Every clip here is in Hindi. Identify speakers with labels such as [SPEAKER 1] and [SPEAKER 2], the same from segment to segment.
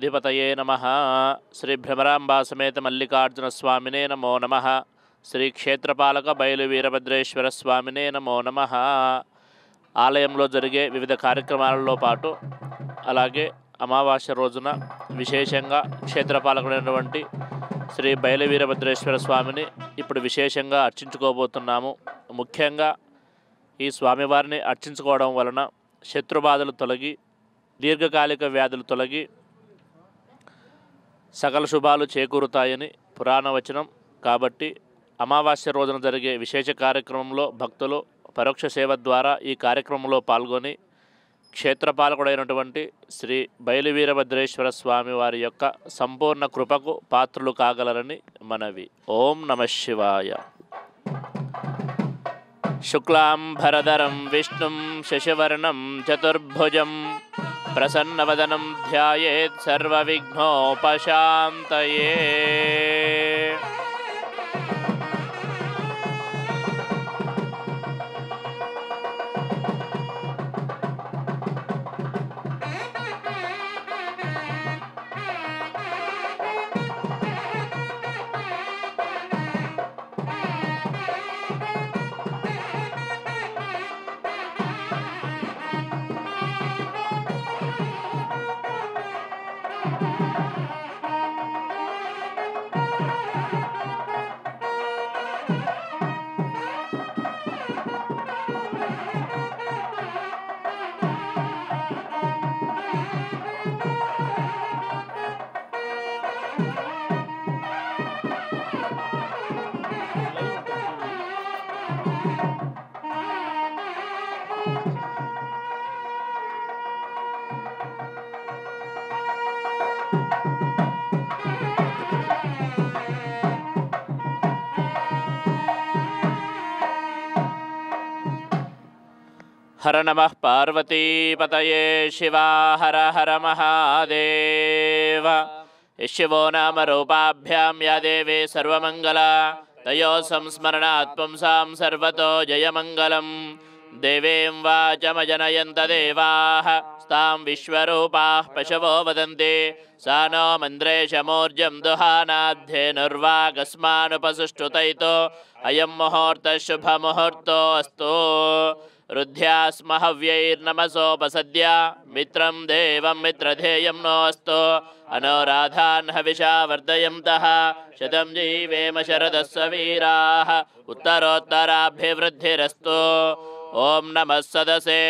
[SPEAKER 1] అధిపతయే నమ శ్రీ సమేత మల్లికార్జున స్వామినే నమో నమ శ్రీ క్షేత్రపాలక బయలు వీరభద్రేశ్వర స్వామినే నమో నమ ఆలయంలో జరిగే వివిధ కార్యక్రమాలలో పాటు అలాగే అమావాస్య రోజున విశేషంగా క్షేత్రపాలకుడైనటువంటి శ్రీ బయలు వీరభద్రేశ్వర స్వామిని ఇప్పుడు విశేషంగా అర్చించుకోబోతున్నాము ముఖ్యంగా ఈ స్వామివారిని అర్చించుకోవడం వలన శత్రుబాధలు తొలగి దీర్ఘకాలిక వ్యాధులు తొలగి సకల శుభాలు చేకూరుతాయని పురాణవచనం కాబట్టి అమావాస్య రోజున జరిగే విశేష కార్యక్రమంలో భక్తులు పరోక్ష సేవ ద్వారా ఈ కార్యక్రమంలో పాల్గొని క్షేత్రపాలకుడైనటువంటి శ్రీ బయలువీరభద్రేశ్వర స్వామి వారి యొక్క సంపూర్ణ కృపకు పాత్రులు కాగలరని మనవి ఓం నమ శివాయ शुक्लाम्भरधरं विष्णुं शशिवर्णं चतुर्भुजं प्रसन्नवदनं ध्यायेत् सर्वविघ्नोपशान्तये हर नम नमः पतए शिवा हर हर महादेव शिवो नाम रूपाभ्यां या देवी सर्वमङ्गला तयो संस्मरणात् सर्वतो जयमङ्गलं देवीं वाचमजनयन्त देवाः तां पशवो वदन्ति सा नो दुहानाध्येनुर्वागस्मापसुषुत अयम मुहूर्त शुभ मुहूर्तशुभमुहूर्तोऽस्तु रुध्यास्महव्यैर्नमसोपसद्या मित्रं देवं मित्रधेयं नोऽस्तु अनोराधान् हविषा वर्धयन्तः शतं जीवेम शरदः सवीराः उत्तरोत्तराभिवृद्धिरस्तु ॐ नमः सदसे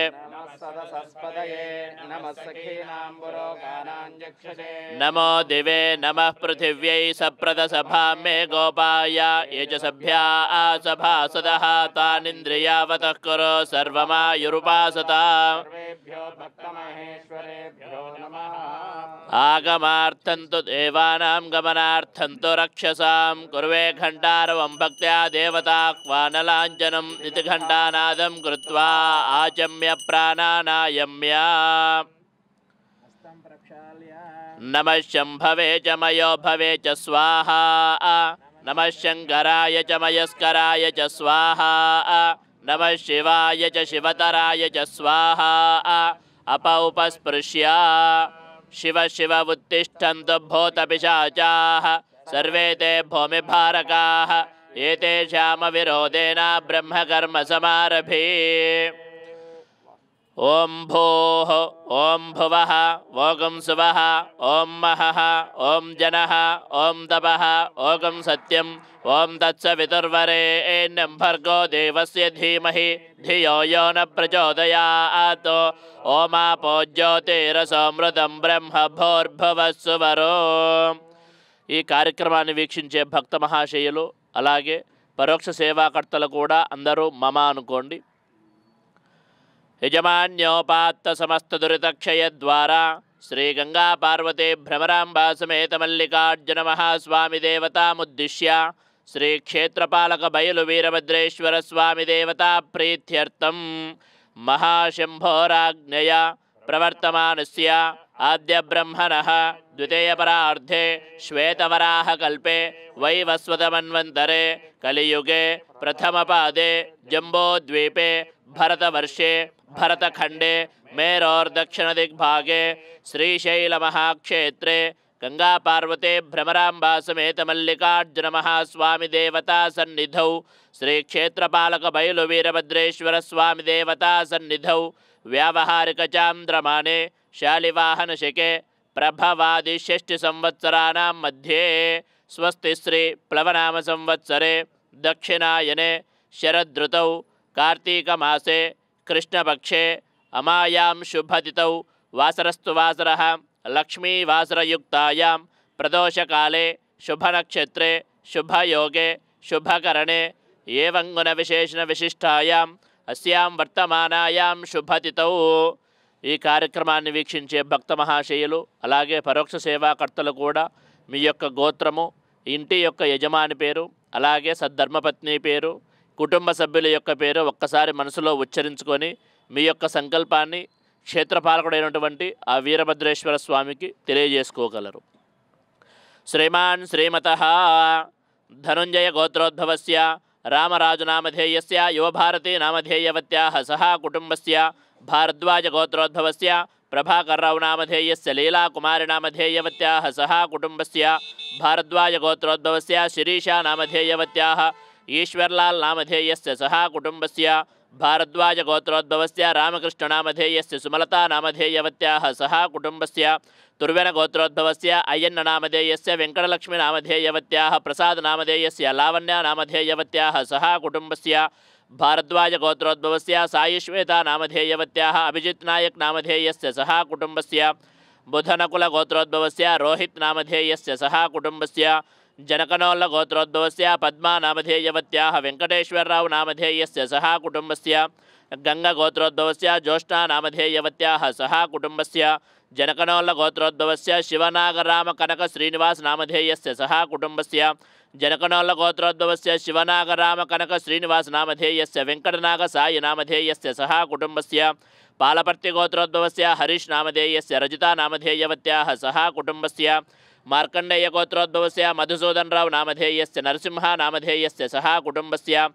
[SPEAKER 1] नमो दिवे नमः पृथिव्यै सभा मे गोपाय ये च सभ्या सभासदः तानिन्द्रियावतः कुरु सर्वमायुरुपासता आगमार्थं तु देवानां गमनार्थं तु रक्षसां कुर्वे घण्टारवं भक्त्या देवता क्वानलाञ्जनम् इति घण्टानादं कृत्वा आचम्य प्राणा प्राणानायम्या नम शंभवे च मयो भवे च स्वाहा नम शंकराय च मयस्कराय च स्वाहा नम शिवाय च शिवतराय च स्वाहा उपस्पृश्या शिव शिव भूत पिशाचा सर्वे ते ब्रह्म कर्म समारभी ఓం భోః ఓం భువః ఓగం శువః ఓం మహః ఓం జన ఓం తపః ఓగం సత్యం ఓం తత్సవితుర్వరేణ్యం భర్గో దేవస్ ధీమహి ధియో యో న ప్రచోదయాత్ ఓమాపో జ్యోతిరసమృతం బ్రహ్మ భోర్భువస్సువరో ఈ కార్యక్రమాన్ని వీక్షించే భక్త మహాశయులు అలాగే పరోక్ష సేవాకర్తలు కూడా అందరూ మమ అనుకోండి श्री यजमान्योपात्तसमस्तदुरितक्षयद्वारा श्रीगङ्गापार्वते भ्रमराम्बासमेतमल्लिकार्जुनमहास्वामिदेवतामुद्दिश्य श्रीक्षेत्रपालकबयलुवीरभद्रेश्वरस्वामिदेवताप्रीत्यर्थं महाशम्भोराज्ञय प्रवर्तमानस्य आद्यब्रह्मणः द्वितीयपरार्धे श्वेतवराहकल्पे वैवस्वतमन्वन्तरे कलियुगे पदे जम्बोद्वीपे भरतवर्षे भरतखंडे मेरोर्दक्षिण दिग्भागे श्रीशैल महाक्षेत्रे गंगा पार्वते भ्रमरांबा समेत मल्लिकार्जुन महास्वामी देवता सन्निधौ श्री क्षेत्र पालक बैलु वीरभद्रेश्वर स्वामी देवता सन्निधौ व्यावहारिक चांद्रमाने शालिवाहन शिके प्रभवादि षष्टि संवत्सराणां मध्ये स्वस्ति श्री प्लवनाम संवत्सरे दक्षिणायने शरदृतौ कार्तीकमासे కృష్ణపక్షే అమాయాం శుభతితౌ వాసరస్తు వాసర లక్ష్మీవాసరయుక్తాయాం ప్రదోషకాలే శుభనక్షత్రే శుభయోగే శుభకరణే ఏవంగుణ విశేషణ విశిష్టాయాం అస్యాం వర్తమానాయాం శుభతితౌ ఈ కార్యక్రమాన్ని వీక్షించే భక్త మహాశయులు అలాగే పరోక్ష సేవాకర్తలు కూడా మీ యొక్క గోత్రము ఇంటి యొక్క యజమాని పేరు అలాగే సద్ధర్మపత్ని పేరు కుటుంబ సభ్యుల యొక్క పేరు ఒక్కసారి మనసులో ఉచ్చరించుకొని మీ యొక్క సంకల్పాన్ని క్షేత్రపాలకుడైనటువంటి ఆ వీరభద్రేశ్వర స్వామికి తెలియజేసుకోగలరు శ్రీమాన్ శ్రీమత ధనుంజయ గోత్రోద్భవస్య రామరాజు నామధేయస్య యువభారతి నామధేయవత్యా సహా కుటుంబస్య భారద్వాజ గోత్రోద్భవస్య ప్రభాకర్రావు నామధేయస్య లీలాకుమారి నామధేయవత్యా సహా కుటుంబస్య భారద్వాజ గోత్రోద్భవస్య శిరీషా నామధేయవత్యా ईश्वरलाल नामधेयस्य सह कुटुम्बस्य भारद्वाजगोत्रोद्भवस्य रामकृष्णनामधेयस्य सुमलतानामधेयवत्याः सह कुटुम्बस्य तुर्वेनगोत्रोद्भवस्य अय्यन्ननामधेयस्य वेङ्कटलक्ष्मीनामधेयवत्याः प्रसादनामधेयस्य लावण्यानामधेयवत्याः सह कुटुम्बस्य भारद्वाजगोत्रोद्भवस्य सायुश्वेतानामधेयवत्याः अभिजित्नायकनामधेयस्य सह कुटुम्बस्य रोहित रोहितनामधेयस्य सह से जनकनोल्लगोत्रोद्भवस्य पद्मानामधेयवत्याः वेङ्कटेश्वररावनामधेयस्य सहा कुटुम्बस्य गङ्गगोत्रोद्भवस्य ज्योष्ठानामधेयवत्याः सहा कुटुम्बस्य जनकनोल्लगोत्रोद्भवस्य शिवनागरामकनकश्रीनिवासनामधेयस्य सहा कुटुम्बस्य जनकनोल्लगोत्रोद्भवस्य शिवनागरामकनकश्रीनिवासनामधेयस्य वेङ्कटनागसायिनामधेयस्य सहा कुटुम्बस्य पालपर्तिगोत्रोद्भवस्य रजिता रजितानामधेयवत्याः सह कुटुम्बस्य मार्कण्डेयगोत्रोद्भवस्य मधुसूदनराव नामधेयस्य नरसिंह नामधेयस्य सः कुटुम्बस्य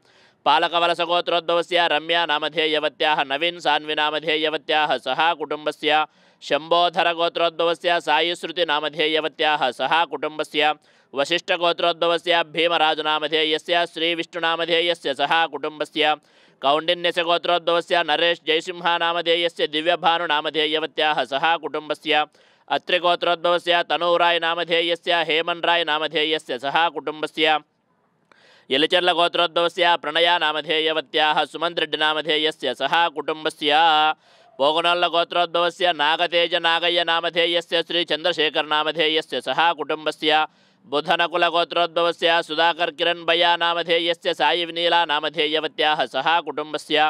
[SPEAKER 1] पालकवलसगोत्रोद्भवस्य रम्या नामधेयवत्याः नवीन् सान्विनामधेयवत्याः सः कुटुम्बस्य शम्भोधरगोत्रोद्भवस्य से सः कुटुम्बस्य वशिष्ठगोत्रोद्भवस्य भीमराजनामधेयस्य श्रीविष्णुनामधेयस्य सः कुटुम्बस्य कौण्डिन्यस्य गोत्रोद्भवस्य नरेश जयसिंहनामधेयस्य दिव्यभानुनामधेयवत्याः सः कुटुम्बस्य अत्रिगोत्रोद्भवस्य तनूराय नामधेयस्य हेमन्राय नामधेयस्य सह कुटुम्बस्य यलिचर्लगोत्रोद्भवस्य प्रणया नामधेयवत्याः सुमन्त्रिड्नामधेयस्य सह कुटुम्बस्य पोगनल्लगोत्रोद्भवस्य नागतेजनागय्य नामधेयस्य श्रीचन्द्रशेखरनामधेयस्य सह कुटुम्बस्य बुधनकुलगोत्रोद्भवस्य सुधाकर्किरण्भया नामधेयस्य सायिविनीला नामधेयवत्याः सह कुटुम्बस्य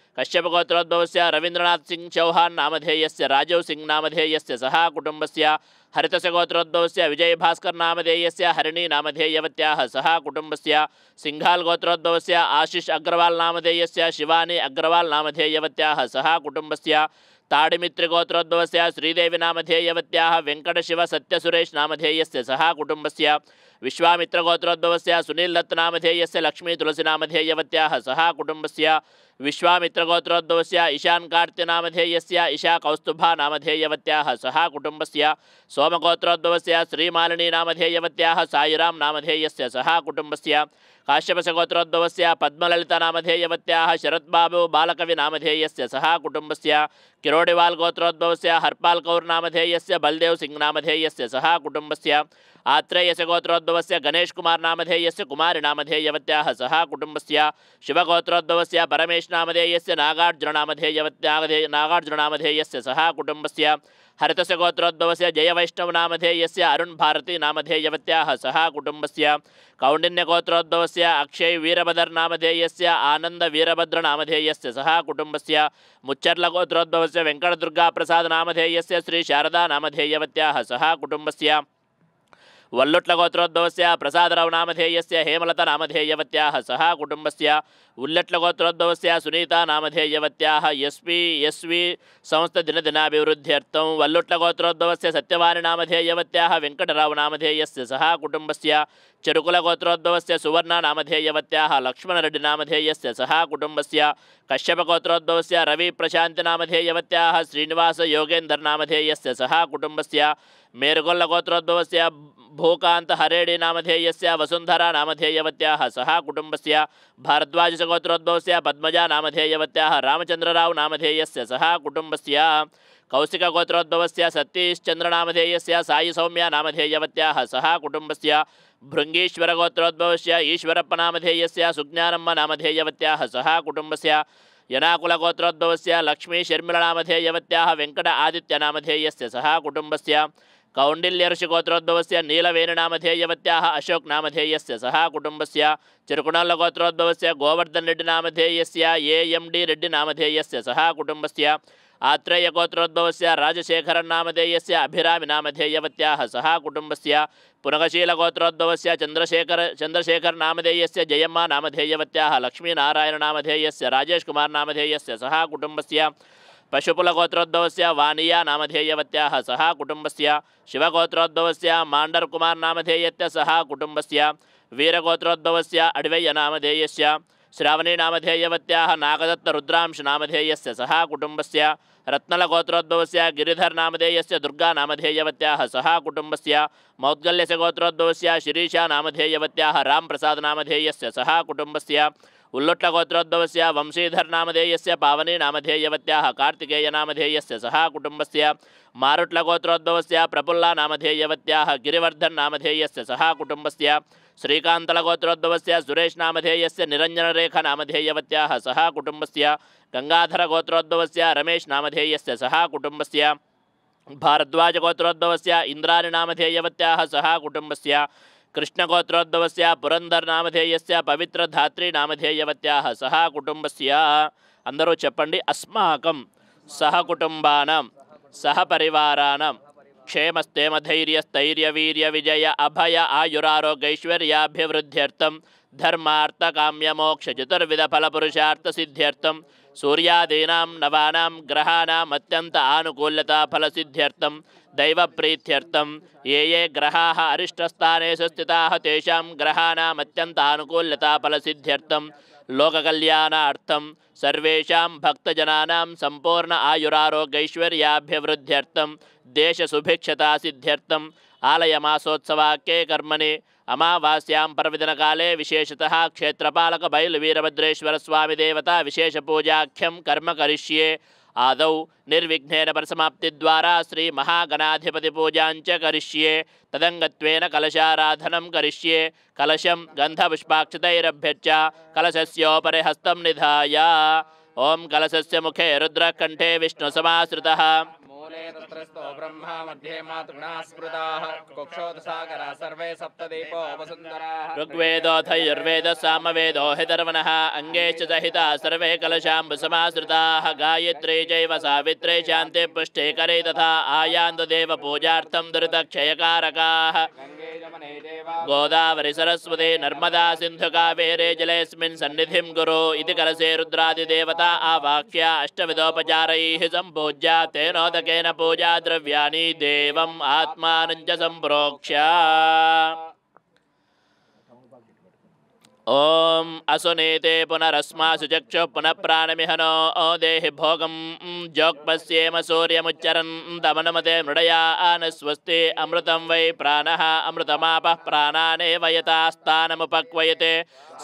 [SPEAKER 1] कश्यप से रवींद्रनाथ सिंह चौहान से राजीव सिंह नामधेयस्य सह कुटुम्बस्य गोत्रोद्भव से विजय भास्कर से हरिणी नामधेयवत्याः सह से सिंघाल से आशीष अग्रवाल से शिवानी अग्रवाल नामधेयवत्याः सह गोत्रोद्भव से श्रीदेवी नामधेयवत्याः वेङ्कटशिवसत्यसुरेशनामधेयस्य सह से सुनील से विश्वामित्रगोत्रोद्भवस्य सुनीलरत्नामधेयस्य लक्ष्मीतुलसीनामधेयवत्याः से कुटुम्बस्य विश्वामित्रगोत्रोद्भवस्य से ईशाकौस्तुभानामधेयवत्याः सः कुटुम्बस्य सोमगोत्रोद्भवस्य श्रीमालिनीनामधेयवत्याः सायुराम्नामधेयस्य सः कुटुम्बस्य से पद्मललितानामधेयवत्याः से हरपाल कौर नामधेय से बलदेव सिंह नामधेय से सिङ्ग्नामधेयस्य सः से आत्रेयशगोत्रोद्भव से गणेश कुमार नामधेय से कुमारी कुमारिनामधेयवत्याः सह से से से शिवगोत्रोद्भव परमेश नामधेय नागार्जुन शिवगोत्रोद्भवस्य नागार्जुन नामधेय से सह से से से हरत गोत्रोद्भव जय वैष्णव नामधेय से अरुण भारती अरुणभारतीनामधेयवत्याः सह से से से अक्षय वीरभद्र नामधेय आनंद वीरभद्र नामधेय से सह से से वेंकट दुर्गा प्रसाद नामधेय से श्री शारदा श्रीशारदानामधेयवत्याः सह से वल्लुट्लगोत्रोद्भवस्य प्रसादरावनामधेयस्य हेमलतानामधेयवत्याः सः कुटुम्बस्य उल्लट्लगोत्रोद्भवस्य सुनीता नामधेयवत्याः एस् पि एस् वि संस्थदिनदिनाभिवृद्ध्यर्थं वल्लुट्लगोत्रोद्भवस्य सत्यवाणिनामधेयवत्याः वेङ्कटरावनामधेयस्य सः कुटुम्बस्य चरुकुलगोत्रोद्भवस्य सुवर्णनामधेयवत्याः लक्ष्मणरेड्डिनामधेयस्य सः कुटुम्बस्य कश्यपगोत्रोद्भवस्य रविप्रशान्तिनामधेयवत्याः श्रीनिवासयोगेन्दरनामधेयस्य सः कुटुम्बस्य मेरुगोल्लगोत्रोद्भवस्य भूकान्तहरेडि सह कुटुंब से भारद्वाज सगोत्रोद्भव से पद्मजा नामधेयवत्याः रामचन्द्रराव नामधेयस्य सः से कौशिकगोत्रोद्भवस्य से सायिसौम्या से सः कुटुम्बस्य भृङ्गीश्वरगोत्रोद्भवस्य ईश्वरप्पनामधेयस्य सुज्ञानम्म से सः कुटुम्बस्य वेंकट आदित्यनामधेय से सह कुटुंब से कौण्डिल्यर्षिगोत्रोद्भवस्य नीलवेणुनामधेयवत्याः अशोक्नामधेयस्य सः कुटुम्बस्य चिरुकुणालगोत्रोद्भवस्य गोवर्धनरेड्डिनामधेयस्य ए एम् डि रेड्डिनामधेयस्य सः कुटुम्बस्य आत्रेयगोत्रोद्भवस्य राजशेखरन्नामधेयस्य अभिरामिनामधेयवत्याः सः कुटुम्बस्य चंद्रशेखर चन्द्रशेखर चन्द्रशेखरनामधेयस्य जयम्मा नामधेयवत्याः लक्ष्मीनारायणनामधेयस्य राजेशकुमारनामधेयस्य सह कुटुम्बस्य पशुपुलगोत्रोद्भवस्य वानिया नामधेयवत्याः सह कुटुम्बस्य शिवगोत्रोद्भवस्य माण्डर्कुमार् नामधेयत्य सह कुटुम्बस्य वीरगोत्रोद्भवस्य अड्वय्य नामधेयस्य श्रावणी नामधेयवत्याः नागदत्तरुद्रांश नामधेयस्य सह कुटुम्बस्य रत्नलगोत्रोद्भवस्य गिरिधर नामधेयस्य दुर्गा नामधेयवत्याः सह कुटुम्बस्य मौद्गल्यस्य गोत्रोद्भवस्य शिरीषा नामधेयवत्याः रामप्रसाद नामधेयस्य सह कुटुम्बस्य उल्लोट्लगोत्रोद्भवस्य वंशीधरनामधेयस्य पावनी नामधेयवत्याः कार्तिकेयनामधेयस्य सहा कुटुम्बस्य मारुट्लगोत्रोद्भवस्य प्रफुल्लानामधेयवत्याः गिरिवर्धन्नामधेयस्य सहा कुटुम्बस्य श्रीकान्तलगोत्रोद्भवस्य सुरेशनामधेयस्य निरञ्जनरेखनामधेयवत्याः सहा कुटुम्बस्य गङ्गाधरगोत्रोद्भवस्य रमेशनामधेयस्य सहा कुटुम्बस्य भारद्वाजगोत्रोद्भवस्य इन्द्राणिनामधेयवत्याः सहा कुटुम्बस्य कृष्णगोत्रोद्भवस्य पुरन्दरनामधेयस्य पवित्रधात्रीनामधेयवत्याः सः कुटुम्बस्य అందరూ చెప్పండి అస్మాకం సహకుటుంబానం సహపరివారాణం క్షేమస్తేమ ధైర్య స్థైర్య వీర్య విజయ అభయ ఆయురారోగ్యైశ్వర్యాభివృద్ధ్యర్థం ధర్మార్థ కామ్యమోక్ష చతుర్విధ ఫలపురుషార్థ సిద్ధ్యర్థం సూర్యాదీనాం నవానాం గ్రహాణం అత్యంత ఆనుకూల్యత ఫలసిద్ధ్యర్థం दैवप्रीत्यर्थं ये ये ग्रहाः अरिष्टस्थानेषु स्थिताः तेषां ग्रहाणामत्यन्तानुकूलताफलसिद्ध्यर्थं लोककल्याणार्थं सर्वेषां भक्तजनानां सम्पूर्ण आयुरारोग्यैश्वर्याभिवृद्ध्यर्थं देशसुभिक्षतासिद्ध्यर्थम् आलयमासोत्सवाक्ये कर्मणि अमावास्यां पर्वदिनकाले विशेषतः क्षेत्रपालकबैलवीरभद्रेश्वरस्वामिदेवता विशेषपूजाख्यं कर्म करिष्ये आदौ निर्विघ्नेन परसमाप्तिद्वारा श्रीमहागणाधिपतिपूजाञ्च करिष्ये तदङ्गत्वेन कलशाराधनं करिष्ये कलशं गन्धपुष्पाक्षतैरभ्यच्च कलशस्योपरि हस्तं निधाय ॐ कलशस्य मुखे रुद्रकण्ठे विष्णुसमाश्रितः मूले तत्र मातो ब्रह्मा मध्ये मातृणा स्मृताः कुक्षोदसागरा सर्वे सप्तदीपो वसुन्दराः साम वेदो हितर्वण अंगे चहिता सर्वे कलशाम्बुसमाश्रिताः गायत्री जैव सावित्रे शांति पुष्टे करे तथा आयान्ददेव पूजार्थं दुरितक्षयकारकाः गोदावरी सरस्वती नर्मदा सिंधु कावेरे जलेस्धि गुरु इति कलशे रुद्रादिदेवता आवाक्या अष्टविधोपचारैः सम्पूज्या तेनोदकेन पूजा द्रव्याणी देवम् आत्मानं च सम्प्रोक्ष्य ओम असुनीते पुनरस्मासु चक्षुः पुनः मिहनो ओ देहि भोगं जोक्पस्येम सूर्यमुच्चरन् दमनमते आन स्वस्ति अमृत वै प्राण अमृतमापः प्राणानेव यतास्तानमुपक्वयते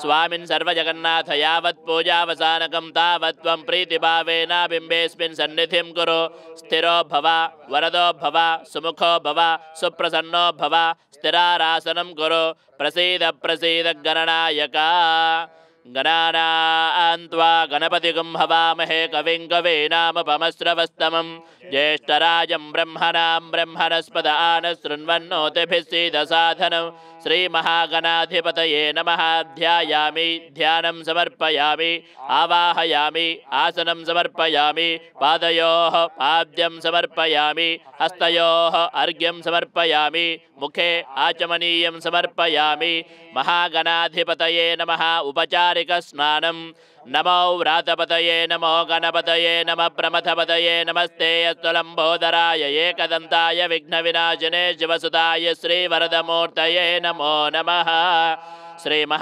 [SPEAKER 1] स्वामिन् सर्वजगन्नाथ यावत्पूजावसानकं तावत् त्वं प्रीतिभावेन बिम्बेऽस्मिन् सन्निधिं कुरु स्थिरो भव वरदो भव सुमुखो भव सुप्रसन्नो भव स्थिरारासनं कुरु प्रसीद प्रसीद गणनायक गणानान्त्वा गणपतिगुं हवामहे कविं पमश्रवस्तम ज्येष्ठराज ब्रह्मणा ब्रह्मणस्पद साधन श्री महागणाधिपत नम ध्यायामि ध्यान समर्पयामि आवाहयाम आसनम समर्पया पाद आद्यम समर्पयामि हस्तो अर्घ्यम समर्पयामि मुखे आचमनीय समर्पयामि महागणाधिपत नम उपचारिकस्नानं नमो व्रातपतये नमो गणपत नम प्रमथपत नमस्ते यत्त्वलम्बोदराय विघ्न विघ्नविनाशने शिवसुताय श्रीवरदमूर्त नमो नमः नम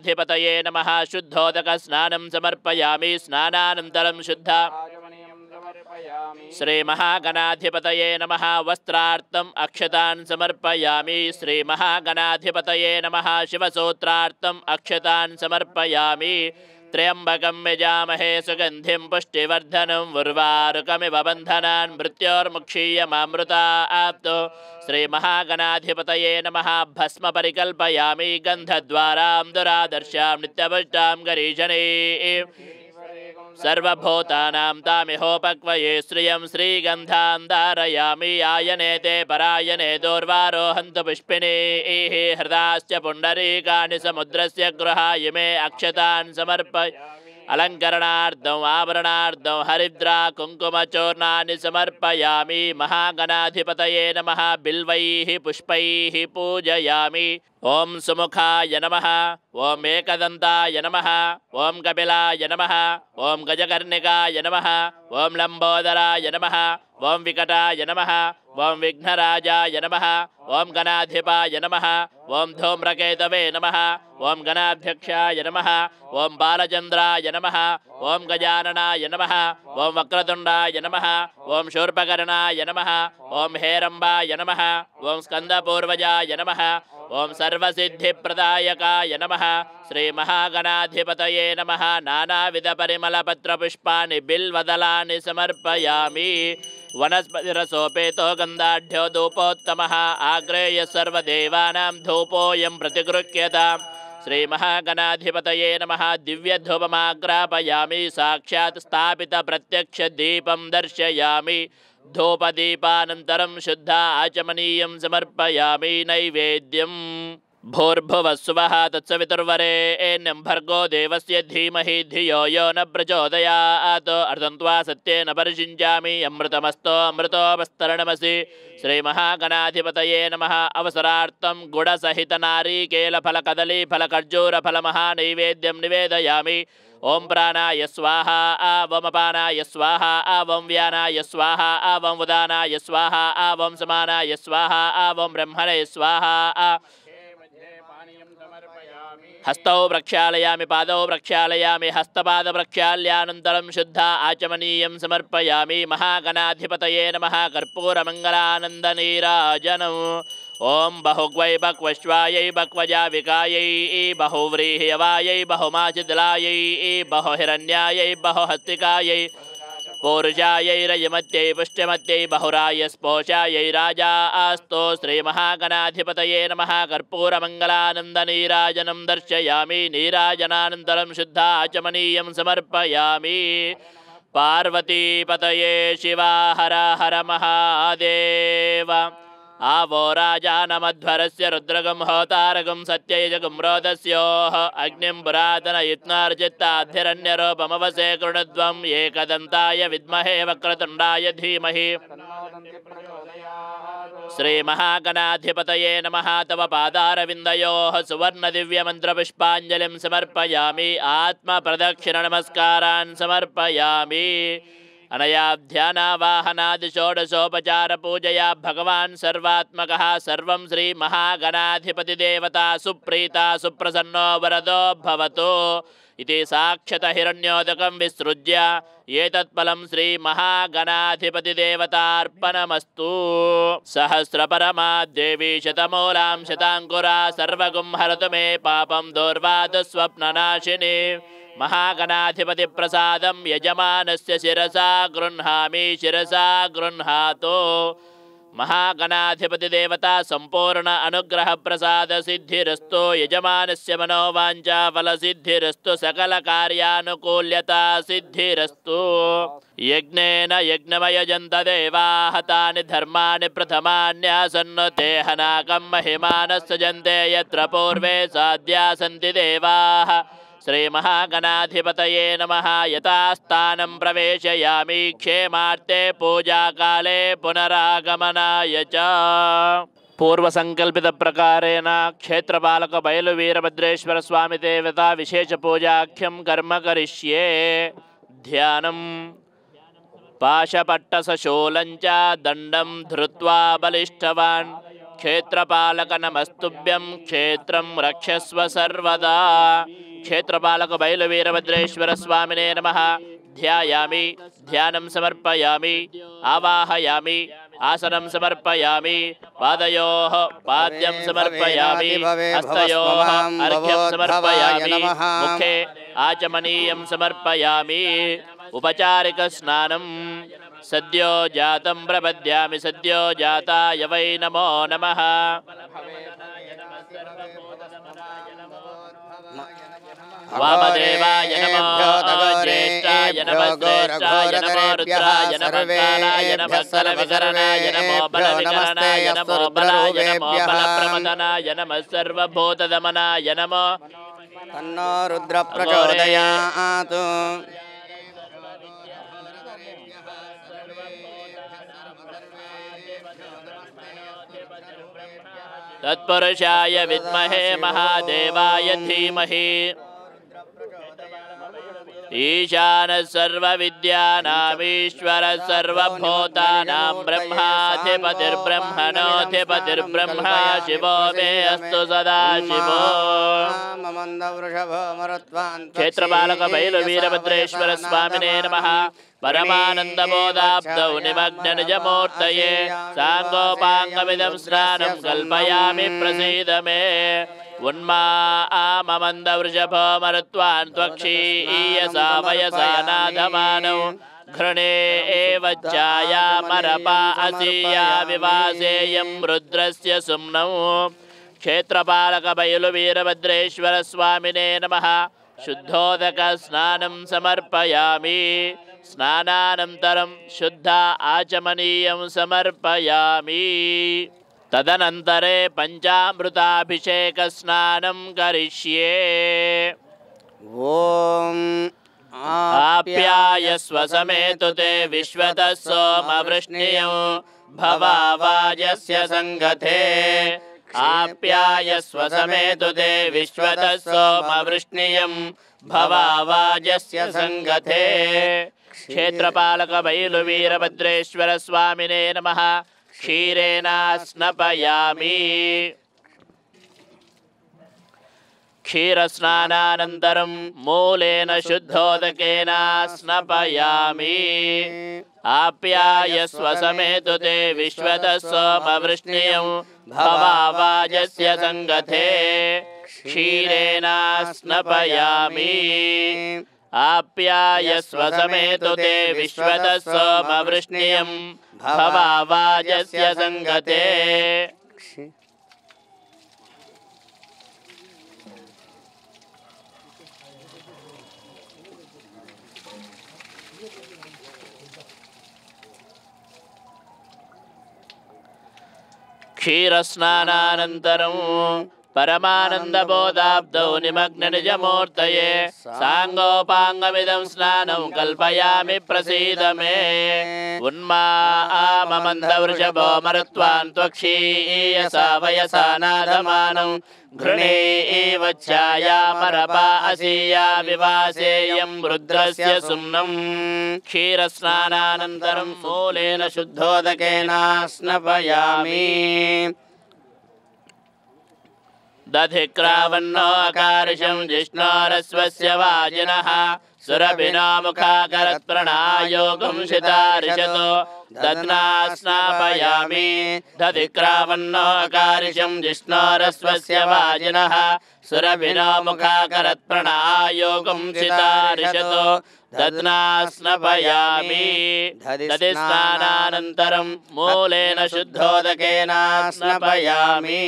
[SPEAKER 1] शुद्धोदक शुद्धोदकस्नानं समर्पयामि स्नानानन्तरं शुद्धा अक्षता नमः श्री महागणाधिपत नम शिवसूत्रा अक्षता शिवसूत्रार्थम् त्र्यंबक यजाहे सुगंधि पुष्टिवर्धन सुगन्धिं पुष्टिवर्धनं उर्वारुकमिव बन्धनान् श्री महागणाधिपत नम भस्म भस्मपरिकल्पयामि गंधद्वारा दुरादर्शा निपुष्टा गरीशनी सर्वभूतानां तामिहोपक्वये श्रियं श्रीगन्धां धारयामि आयने ते परायने दोर्वारोहन्तु पुष्पिणी इः हृदाश्च पुण्डरीकानि समुद्रस्य गृहाय मे अक्षतान् समर्पय अलङ्करणार्दौ आभरणार्दौ हरिद्रा कुङ्कुमचूर्णानि समर्पयामि महागणाधिपतये नमः बिल्वैः पुष्पैः पूजयामि ॐ सुमुखाय नमः ॐ एकदन्ताय नमः ॐ कपिलाय नमः ॐ गजकर्णिकाय नमः ॐ लम्बोदराय नमः ॐ विकटाय नमः ओं विघ्नराजाय नम ओं गणाधिपाय नम ओं धूम्रकेतवे नम ओं गणाध्यक्षा नम ओं बालचंद्राय नम ओं गजाननाय नम ओं वक्रतुंडाय नम ओं शूर्पकनाय नम ओं हेरंबा नम ओं स्कंदपूर्वजा नम ओं सर्वसिद्धिप्रदायकाय नम श्री महागणाधिपत नम नानाधपरीमलपत्रपुष्पा बिल्वदला समर्पयामी वनस्पतिरसोपेतो गन्धाढ्यो धूपोत्तम आग्रेय सर्वदेवानां धूपोऽयं महागणाधिपत नम दिव्य दिव्यधूपमाग्रापयामि साक्षात् स्थापितप्रत्यक्षदीपं दर्शयामि धूपदीपानन्तरं शुद्धा आचमनीयं समर्पयामि नैवेद्यम् भूर्भुवस्वः एन्यं भर्गो देवस्य धीमहि धियो यो न प्रचोदयात् अर्धन्त्वा सत्येन परिषिञ्जामि अमृतमस्तो अमृतोपस्तरणमसि श्रीमहागणाधिपतये नमः अवसरार्थं गुडसहितनारीकेलफलकदलीफलखर्जूरफलमहानैवेद्यं निवेदयामि ओम प्राणाय स्वाहा आवमपानाय स्वाहा आवं व्यानाय स्वाहा आवं उदानाय स्वाहा आवं समानाय स्वाहा आवं ब्रह्मणे स्वाहा हस्तौ प्रक्षालयामि पादौ प्रक्षालयामि हस्तपादप्रक्षाल्यानन्तरं शुद्ध आचमनीयं समर्पयामि महागणाधिपतये नमः कर्पूरमङ्गलानन्दनीराजनम् ॐ बहुग्वै बक्वश्वायै बक्वजाविकायै बहुव्रीह्यवायै बहुमाचिदलायै बहुहिरण्यायै बहुहस्तिकायै पूर्जायैरयमत्यै पुष्ट्यमत्यै बहुरायस्पोषायै राजा आस्तो श्रीमहागणाधिपतये नमः कर्पूरमङ्गलानन्दनीराजनं दर्शयामि नीराजनानन्तरं शुद्धाचमनीयं समर्पयामि पार्वतीपतये शिवा हर हर महादेव आवो राजानमध्वरस्य रुद्रगं होतारगं सत्ययजगं रोदस्योः अग्निं पुरातनयत्नार्जित्ताधिरण्यरूपमवसे कृणुध्वम् एकदन्ताय विद्महे वक्रतुण्डाय धीमहि श्रीमहागणाधिपतये नमः तव पादारविन्दयोः सुवर्णदिव्यमन्त्रपुष्पाञ्जलिं समर्पयामि आत्मप्रदक्षिणनमस्कारान् समर्पयामि अनयाध्यानावाहनादिषोडशोपचारपूजया भगवान् सर्वात्मकः सर्वं श्रीमहागणाधिपतिदेवता सुप्रीता सुप्रसन्नो वरदो भवतु इति साक्षतहिरण्योदकं विसृज्य एतत्फलं श्रीमहागणाधिपतिदेवतार्पणमस्तु सहस्रपरमा देवी शतमूलां शताङ्कुरा सर्वगुं हरतु मे पापं दुर्वादुस्वप्ननाशिनी महागणाधिपतिप्रसादं यजमानस्य शिसा गृह्णामि शिसा गृह महागणाधिपतिदेवता संपूर्ण सम्पूर्ण अनुग्रहप्रसादसिद्धिरस्तु यजमानस्य मनोवाञ्छाफलसिद्धिरस्तु सिद्धिस्त सिद्धिरस्तु यज्ञेन यज्ञमयजन्तदेवाहतानि धर्माणि प्रथमान्यासन्न तेहनाकं महिमानस्सजन्ते यत्र पूर्वे साध्या सन्ति देवाः श्रीमहागणाधिपतये नमः यथास्थानं प्रवेशयामि क्षेमार्थे पूजाकाले पुनरागमनाय च पूर्वसङ्कल्पितप्रकारेण क्षेत्रपालकबैलुवीरभद्रेश्वरस्वामिदेवता विशेषपूजाख्यं कर्म करिष्ये ध्यानम् पाशपट्टसशूलञ्च दण्डं धृत्वा बलिष्ठवान् क्षेत्रपालकनमस्तुभ्यं क्षेत्रं रक्षस्व सर्वदा क्षेत्रपालक बैलवीरभद्रेश्वर स्वामिने नमः ध्यायामि ध्यानं समर्पयामि आवाहयामि आसनं समर्पयामि पादयोः पाद्यं समर्पयामि हस्तयोः अर्घ्यं समर्पयामि मुखे आचमनीयं समर्पयामि उपचारिकस्नानम् सद्यो जातं प्रपद्यामि सद्यो जाताय वै नमो नमः वामदेवाय नमो ज्येष्ठाय नमः गोरघोर नमो रुद्राय नमः कालाय नमः सर्वशरणाय नमो बलविनाशाय नमो बलाय नमो बलप्रमदनाय नमः सर्वभूतदमनाय नमो
[SPEAKER 2] तन्नो रुद्रप्रचोदयात्
[SPEAKER 1] तत्पुरुषाय विद्महे महादेवाय धीमहि ईशान सर्व ईशानसर्वविद्यानामीश्वर सर्वभूतानां ब्रह्माधिपतिर्ब्रह्मणोऽधिपतिर्ब्रह्मा शिवो मे अस्तु सदा शिवो
[SPEAKER 3] क्षेत्रपालकभैलवीरभद्रेश्वर स्वामिने नमः
[SPEAKER 1] परमानन्दबोधाब्धौ निमग्ननिजमूर्तये साङ्गोपाङ्गमिदं स्नानं कल्पयामि प्रसीद मे उन्मा आममन्दवृषभो मरुत्वान् त्वक्षीयसामयसयनाधमानौ घृणे एव छायामरपा असीया विवासेयं रुद्रस्य सुम्नौ क्षेत्रपालकबैलुवीरभद्रेश्वरस्वामिने नमः शुद्धोदकस्नानं समर्पयामि स्नानानन्तरं शुद्ध आचमनीयं समर्पयामि तदनन्तरे पञ्चामृताभिषेकस्नानं करिष्ये ॐ आप्यायस्व समेतु ते विश्वतः सोमवृष्णियौ भवावायस्य सङ्गते आप्यायस्व समेतु ते विश्वतः सोमवृष्णियं भवावाजस्य सङ्गते क्षेत्रपालकवैलुवीरभद्रेश्वरस्वामिने नमः क्षीरेण स्नपयामि क्षीरस्नानानन्तरं मूलेन शुद्धोदकेन स्नपयामि आप्यायस्व समेतु ते विश्वतः सोमवृष्ण्यं भवायस्य सङ्गते क्षीरेण स्नपयामि आप्यायस्व समेतु ते विश्वतः सोमवृष्ण्यं भवावाजस्य क्षीरस्नानानन्तरं परमानन्दबोधाब्धौ निमग्ननिजमूर्तये साङ्गोपाङ्गमिदं स्नानं कल्पयामि प्रसीद मे उन्मा आममन्दवृषभो मरुत्वान् त्वक्षीयसा वयसा नाधमानं घृणीव छायामरपा असीया विवासेयं रुद्रस्य सुम्नम् क्षीरस्नानानन्तरं मूलेन शुद्धोदकेन स्नपयामि दधिक्रामन् अकारिशम् जिष्णारस्वस्य वायिनः सुरभिना मुखाकरत् प्रणायोगम् सितार्शलो दन्ना स्नापयामि दधि क्रामन्नकारिशम् जिष्णारस्वस्य वायिनः सुरभिना मुखाकरत् मूलेन शुद्धोदकेन स्नापयामि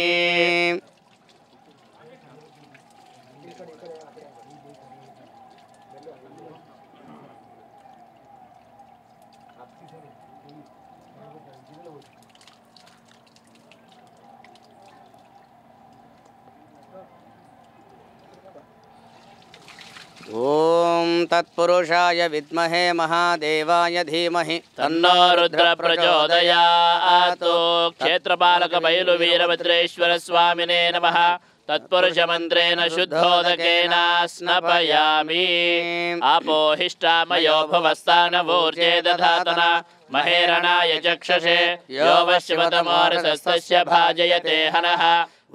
[SPEAKER 2] ओम तत्पुरुषाय विद्महे महादेवाय धीमहि तन्नो रुद्रप्रचोदयात्
[SPEAKER 1] क्षेत्रपालकबैलुवीरभद्रेश्वरस्वामिने नमः मंत्रेण शुद्धोदकेन स्नपयामि आपोहिष्टामयो वोर्जे दधातना महेरणाय चक्षसे यो वशिवतमोरसस्तस्य भाजयते हनः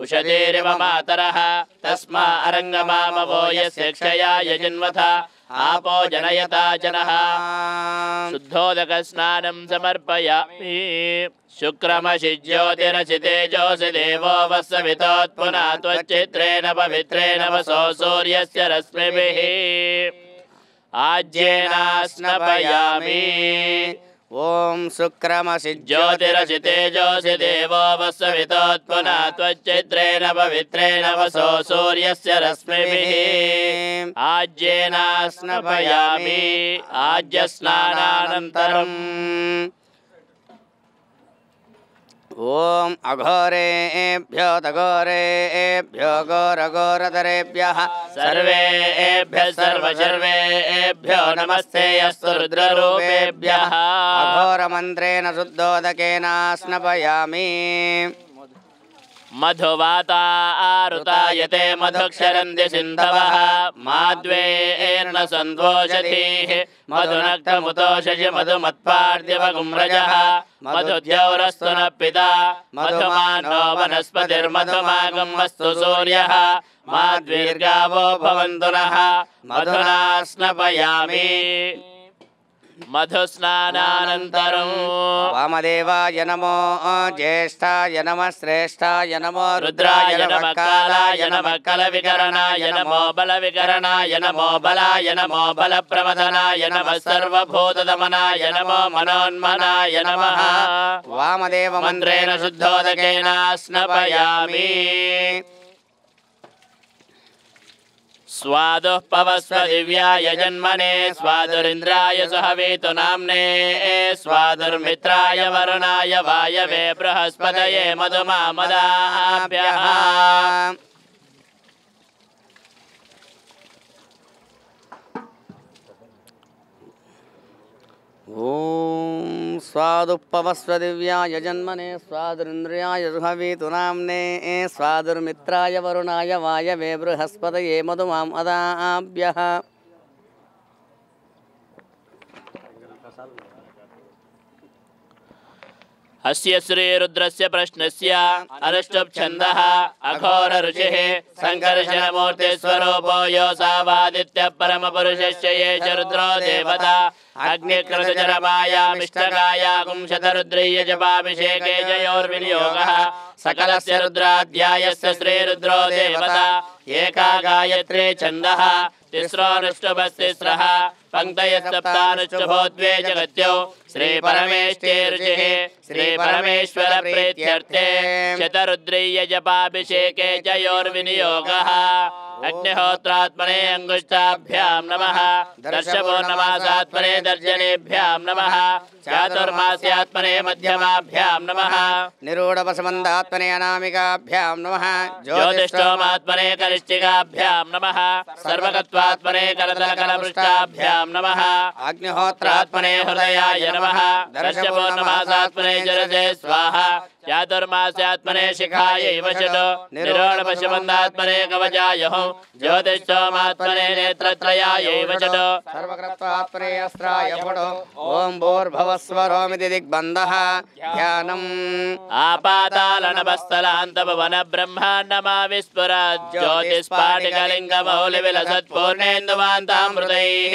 [SPEAKER 1] उषदेरिव मातरः तस्मा अरङ्गमामवो यस्य क्षया यजन्वथ आपो जनयता जनः शुद्धोदकस्नानं समर्पयामि शुक्रमसि ज्योतिरसि तेजोऽसि देवो वत्सवितोत्पुना त्वच्चित्रेण पवित्रेण वसो सूर्यस्य रश्मिभिः
[SPEAKER 3] आज्येनास्नपयामि ॐ शुक्रमसि देवो वस्वभितोत्पुना त्वच्चित्रेण
[SPEAKER 1] पवित्रेण वसो सूर्यस्य रश्मिभिः आज्येनास्नपयामि
[SPEAKER 3] ओम अघोरे एभ्य एभ्य तघोरे घोर घोर तरेभ्य सर्वे एभ्य सर्व सर्वे एभ्य नमस्ते अस्तु मंत्रेण शुद्धोदक स्नपयामी मधुवाता
[SPEAKER 1] आरुतायते मधुक्षरन्ति सिन्धवः माद्वेर्न सन्वोषधीः मधुनक्तमुतो शशि मधुमत्पार्द्यवगुम्रजः मधुद्यौरस्तु न पिता मधुमानो वनस्पतिर्मधुमागमस्तु सूर्यः मा दीर्गावो भवन्तु नः मधुना మధుస్నానంతరం
[SPEAKER 3] వామదేవాయ నమో జ్యేష్టాయ నమ శ్రేష్టాయ నమో రుద్రాయ నమ కాలాయ నమ కల వికరణాయ నమో
[SPEAKER 1] బల వికరణాయ నమో బలాయ నమో బల ప్రమదనాయ నమ సర్వభూతమనాయ నమో మనోన్మనాయ నమ వామదేవ మంత్రేణ శుద్ధోదకేన స్నపయామి स्वादुः पवस्व दिव्याय जन्मने स्वादुरिन्द्राय सुहवेतु नाम्ने स्वादुर्मित्राय वरुणाय वायवे बृहस्पतये मधुमामदाभ्यः
[SPEAKER 2] ॐ दिव्याय जन्मने स्वादुरिन्द्रियाय सुहवीतुनाम्ने ए स्वादुर्मित्राय वरुणाय वायवे बृहस्पतये मधुमाम् अदाभ्यः
[SPEAKER 1] प्रश्न अघोर ऋषि श्रीरुद्रस्य मूर्ति स्वरूप यो सङ्कर्षणमूर्तिस्वरूपो परम परमपुरुषस्य ये चुद्रो देवता अग्निकृतजरमायामिष्टकायागुंशतरुद्रीय जपाभिषेके सकल से रुद्राध्यायस्य श्रीरुद्रो देवता एका गायत्री छन्दः तिस्रो नृष्टुभस्तिस्रः पङ्क्तयसप्तानुष्ठभो द्वे जगत्यौ श्रीपरमेष्ठेर्षिः श्रीपरमेश्वरप्रीत्यर्थे शतरुद्रीयजपाभिषेके च योर्विनियोगः अग्निहोत्रात्मने अङ्गुष्ठाभ्यां नमः दर्शवो नमासात्मने दर्जनेभ्यां नमः चातुर्मास्यात्मने
[SPEAKER 3] मध्यमाभ्यां नमः निरूढवसमन्दात्मने अनामिकाभ्यां नमः ज्योतिष्ठोमात्मने कनिष्ठिकाभ्यां नमः
[SPEAKER 1] सर्वकत्वात्मने करतलकलपृष्ठाभ्यां ॐ नमः
[SPEAKER 3] अग्निहोत्रात्मने हृदयाय नमः दर्शपूर्णमासात्मने जरजे स्वाहा
[SPEAKER 1] चातुर्मास्यात्मने शिखायै वशतो निरोणपशुबन्धात्मने कवचाय ज्योतिषोमात्मने नेत्रत्रयायै वशतो
[SPEAKER 3] सर्वकृत्वात्मने अस्त्राय पुटो ॐ भूर्भवस्वरोमिति दिग्बन्धः
[SPEAKER 1] ध्यानम् आपातालनभस्तलान्तपवनब्रह्माण्डमाविस्फुरात् ज्योतिस्पाटिकलिङ्गमौलिविलसत्पूर्णेन्दुवान्तामृतैः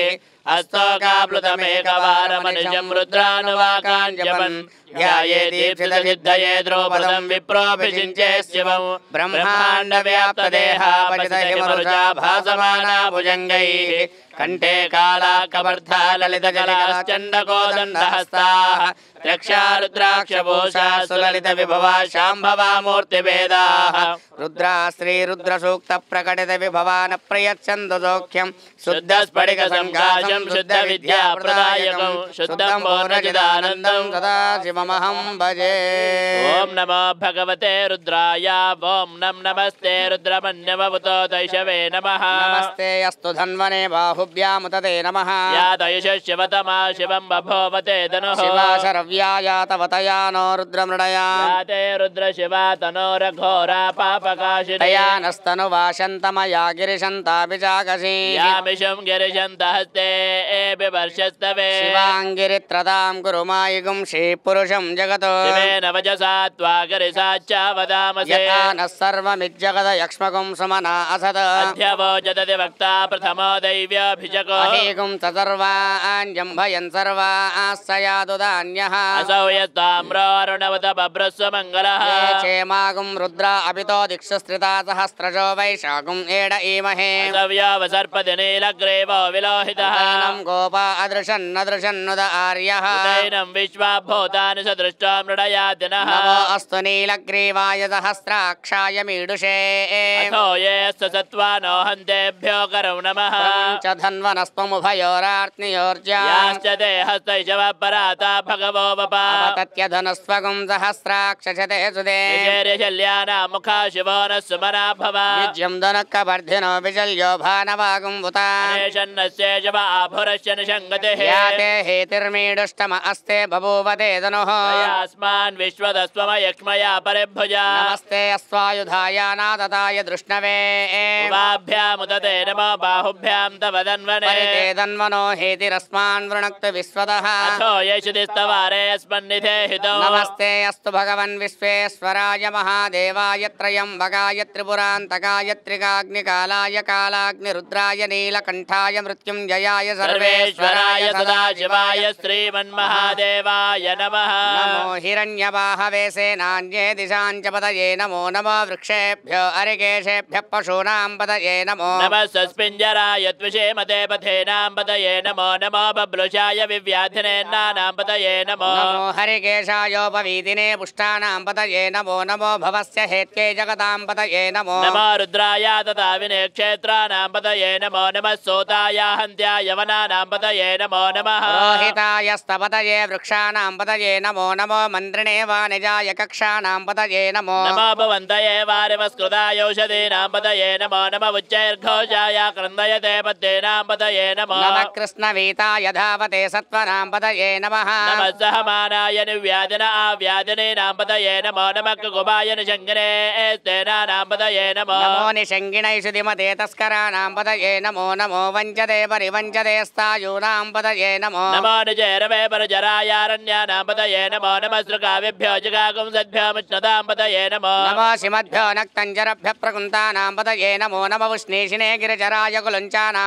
[SPEAKER 1] हस्तोकाप्लुतमेकवारमनिजं रुद्रानुवाकाञ्जपन् ध्याये दीप्सितसिद्धये द्रौपदं विप्रोऽभिषिञ्चे शिवौ ब्रह्माण्डव्याप्तदेहा
[SPEAKER 3] परितहिमरुजा भासमाना भुजङ्गैः कण्ठे
[SPEAKER 1] कालाकबर्धा ललितजलाश्चण्डकोदण्डहस्ताः रक्षा रुद्राक्षभूषा सुललितविभवा शाम्भवा मूर्तिभेदाः रुद्रा
[SPEAKER 3] श्रीरुद्रसूक्तप्रकटितविभवा न प्रयच्छन्दोख्यम् शुद्धस्फटिकसङ्काशम् शुद्धविद्याप्रदायकम् शुद्धम् पूर्णचिदानन्दम्
[SPEAKER 1] सदाशिवमहम् भजे ॐ नमो भगवते रुद्राय ॐ नम नमस्ते रुद्रमन्यमवतो दैशवे नमः नमस्ते अस्तु
[SPEAKER 3] धन्वने बाहु व्याम तते नमः
[SPEAKER 1] या दयश शिवतमा शिवं बभोवते धनुः नो रुद्रमृणया ते रुद्र शिवा तनोरघोरा
[SPEAKER 3] यामिषं
[SPEAKER 1] गिरिशन्तहस्ते एभि वर्षस्तवे त्वा गिरिसाच्च वदामसे
[SPEAKER 3] सर्वमिज्जगद सुमना असत्
[SPEAKER 1] वक्ता प्रथमो दैव्य भिजग अहेगुं
[SPEAKER 3] ससर्वान् जम्भयन् सर्वास्सयादुदान्यः असौ यत्ताम्रारुणवत बभ्रस्व मङ्गलः क्षेमागुं एड ईमहे सव्यावसर्पदिनीलग्रेवो विलोहितः गोपा अदृशन्नदृशन्नुद आर्यः नैनं विश्वाभूतानि सदृष्टा मृडया दिनः नीलग्रीवाय सहस्राक्षाय मीडुषे अथो नो हन्तेभ्यो करौ नमः च धन्वनस्त्वमुभयोरार्त्नियोर्ज्याश्च देहस्तैशवपराता भगवो वपातत्य धनस्वगुं सहस्राक्षसते सुदेशल्याना मुखा शिवो न सुमना भवा विज्यं धनकवर्धिनो विजल्यो भानवागुम्बुताशन्नस्य जव हेतिर्मीडुष्टम अस्ते बभूवते धनुः
[SPEAKER 1] यास्मान् विश्वदस्त्वमयक्ष्मया परिभुजा नमस्ते
[SPEAKER 3] अस्वायुधायाना ददाय दृष्णवे एवाभ्यामुदते नमो बाहुभ्यां तव नमस्ते अस्तु भगवन विश्वेश्वराय महादेवाय त्रयम्बकाय त्रिपुरान्तकाय त्रिकाग्निकालाय कालाग्निरुद्राय नीलकण्ठाय मृत्युञ्जयाय सर्वेश्वराय
[SPEAKER 1] सदाशिवाय श्रीमन्महादेवाय नमः नमो
[SPEAKER 3] हिरण्यवाहवे सेनान्ये दिशाञ्च पतये नमो नमो वृक्षेभ्यो अरिकेशेभ्यः पशूनां पतये नमो नमः
[SPEAKER 1] सस्मिञ्जराय द्विषेम मते पथेनां पतये
[SPEAKER 3] नमो नमो बब्लुषाय विव्याधिनेन्नानां पतये नमो नमो हरिकेशायोपवीतिने पुष्टानां पतये नमो नमो भवस्य हेत्के जगतां पतये नमो नमो रुद्राय तथा विने क्षेत्राणां पतये नमो नमः सोताय हन्त्याय वनानां
[SPEAKER 1] पतये नमो नमः
[SPEAKER 3] रोहितायस्तपतये वृक्षाणां पतये नमो नमो मन्त्रिणे वानिजाय कक्षाणां पतये नमो नमो भवन्तये वारिवस्कृतायौषधीनां पतये नमो नम उच्चैर्घोषाय क्रन्दयते पद्येन पदये नमः नमः कृष्णवीताय धावते सत्वनां पदये नमः नमः सहमानाय निव्याजन
[SPEAKER 1] आव्याजनेनां पदये नमो नमः कुकुमाय निशङ्कने सेनानां पदये नमः नमो
[SPEAKER 3] निशङ्किणै सुधिमते तस्कराणां पदये नमो नमो वञ्चते परिवञ्चते स्थायूनां पदये नमो नमो निजैरवे परजरायारण्यानां पदये नमो नमः सृगाविभ्यो जगाकुंसद्भ्यो मुष्णतां पदये नमो नमः श्रीमद्भ्यो नक्तञ्जरभ्यः प्रकुन्तानां पदये नमो नमः उष्णेशिने गिरिजराय कुलुञ्चानां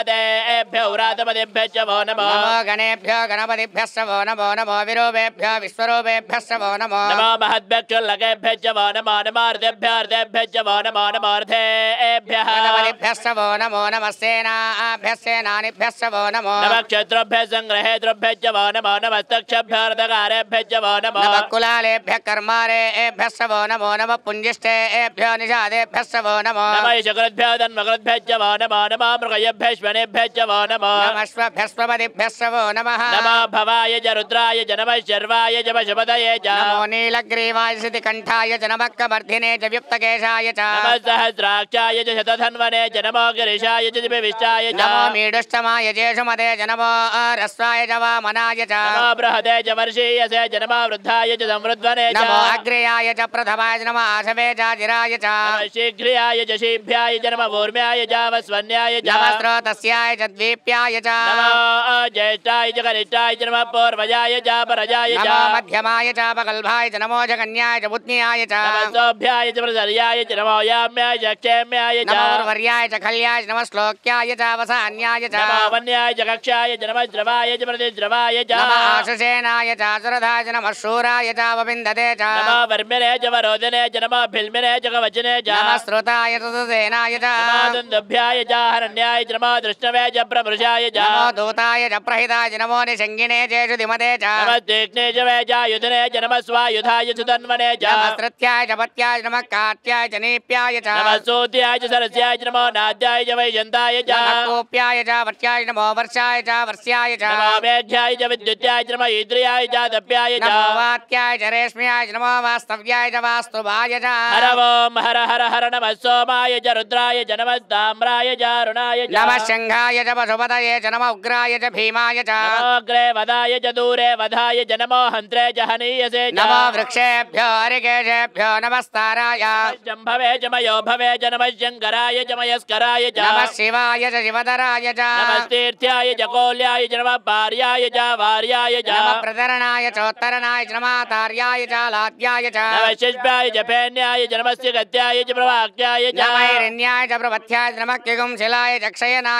[SPEAKER 3] गणादेभ्यो राजपतिभ्यश्च वो नमो नमो गणेभ्यो गणपतिभ्यश्च नमो नम विरूपेभ्य विश्वरूपेभ्यश्च वो नमो नमो महद्भ्यक्षुल्लकेभ्यश्च वो नमो नमार्धेभ्यार्धेभ्यश्च वो नमो नमोऽर्धेभ्यः गणपतिभ्यश्च वो नमो नमस्सेनाभ्यस्सेनानिभ्यश्च
[SPEAKER 1] ध्वनेभ्य च वो नमो
[SPEAKER 3] नमस्वभ्यस्वपदिभ्यस्वो नमः नमो भवाय च रुद्राय शर्वाय च पशुपतये च नमो नीलग्रीवाय सिद्धिकण्ठाय च नमः च व्युक्तकेशाय च नमः सहस्राक्षाय च शतधन्वने च गिरिशाय च दिविष्टाय च नमो मीडुष्टमाय जेषुमदे च रस्वाय च वामनाय च नमो बृहदे च वर्षीयसे च वृद्धाय च संवृद्वने च नमो अग्र्याय च प्रथमाय च नमः आशवे च जिराय च शीघ्र्याय च शीभ्याय च ऊर्म्याय च वस्वन्याय च नमः स्रोतस्य तस्याय च द्वीप्याय च ज्येष्ठाय च कनिष्ठाय च नमः पूर्वजाय च परजाय च मध्यमाय च पगल्भाय च नमो जगन्याय च बुद्ध्याय च सोभ्याय च प्रसर्याय च नमो याम्याय च क्षेम्याय च वर्याय च खल्याय च नमः श्लोक्याय च वसान्याय च नमो वन्याय च कक्षाय च नमः द्रवाय च प्रतिद्रवाय च नमः आशुषेनाय च सुरधाय च नमः शूराय च वबिन्दते च नमः
[SPEAKER 1] वर्मिणे च वरोदिने
[SPEAKER 3] च नमः भिल्मिने च कवचने च नमः श्रोताय च सुसेनाय च नमः दुन्दुभ्याय च हरण्याय च नमः विष्णवे च प्रभृशाय च नमो दूताय च प्रहिताय नमो निषङ्गिने चेषु दिमते च नमः तीक्ष्णे च वे च युधने च नमः कात्याय च नीप्याय च नमः च सरस्याय च नमो नाद्याय च वैजन्ताय च नमः कोप्याय च वर्त्याय नमो वर्षाय च वर्ष्याय च नमो मेघ्याय च विद्युत्याय च नमः इन्द्रियाय च दप्याय च नमो वात्याय च रेष्म्याय च नमो वास्तव्याय च वास्तुभाय च हर
[SPEAKER 1] ओम हर हर हर नमः सोमाय
[SPEAKER 3] च रुद्राय च नमः ताम्राय च अरुणाय च नमः सिंहाय च पशुपतये च नम उग्राय च भीमाय च नमोऽग्रे वदाय च दूरे वधाय च नमो हन्त्रे च हनीयसे नमो वृक्षेभ्यो हरिकेशेभ्यो नमस्ताराय जम्भवे च भवे च नमः शङ्कराय च मयस्कराय च नमः शिवाय च शिवधराय च नमस्तीर्थ्याय च कोल्याय च नमः भार्याय च वार्याय च नमः प्रतरणाय चोत्तरणाय च नमः तार्याय च लाद्याय च नमः शिष्याय च फेन्याय च नमस्य गत्याय च प्रवाक्याय च नमः हिरण्याय च प्रवत्याय च नमः किगुंशिलाय च क्षयनाय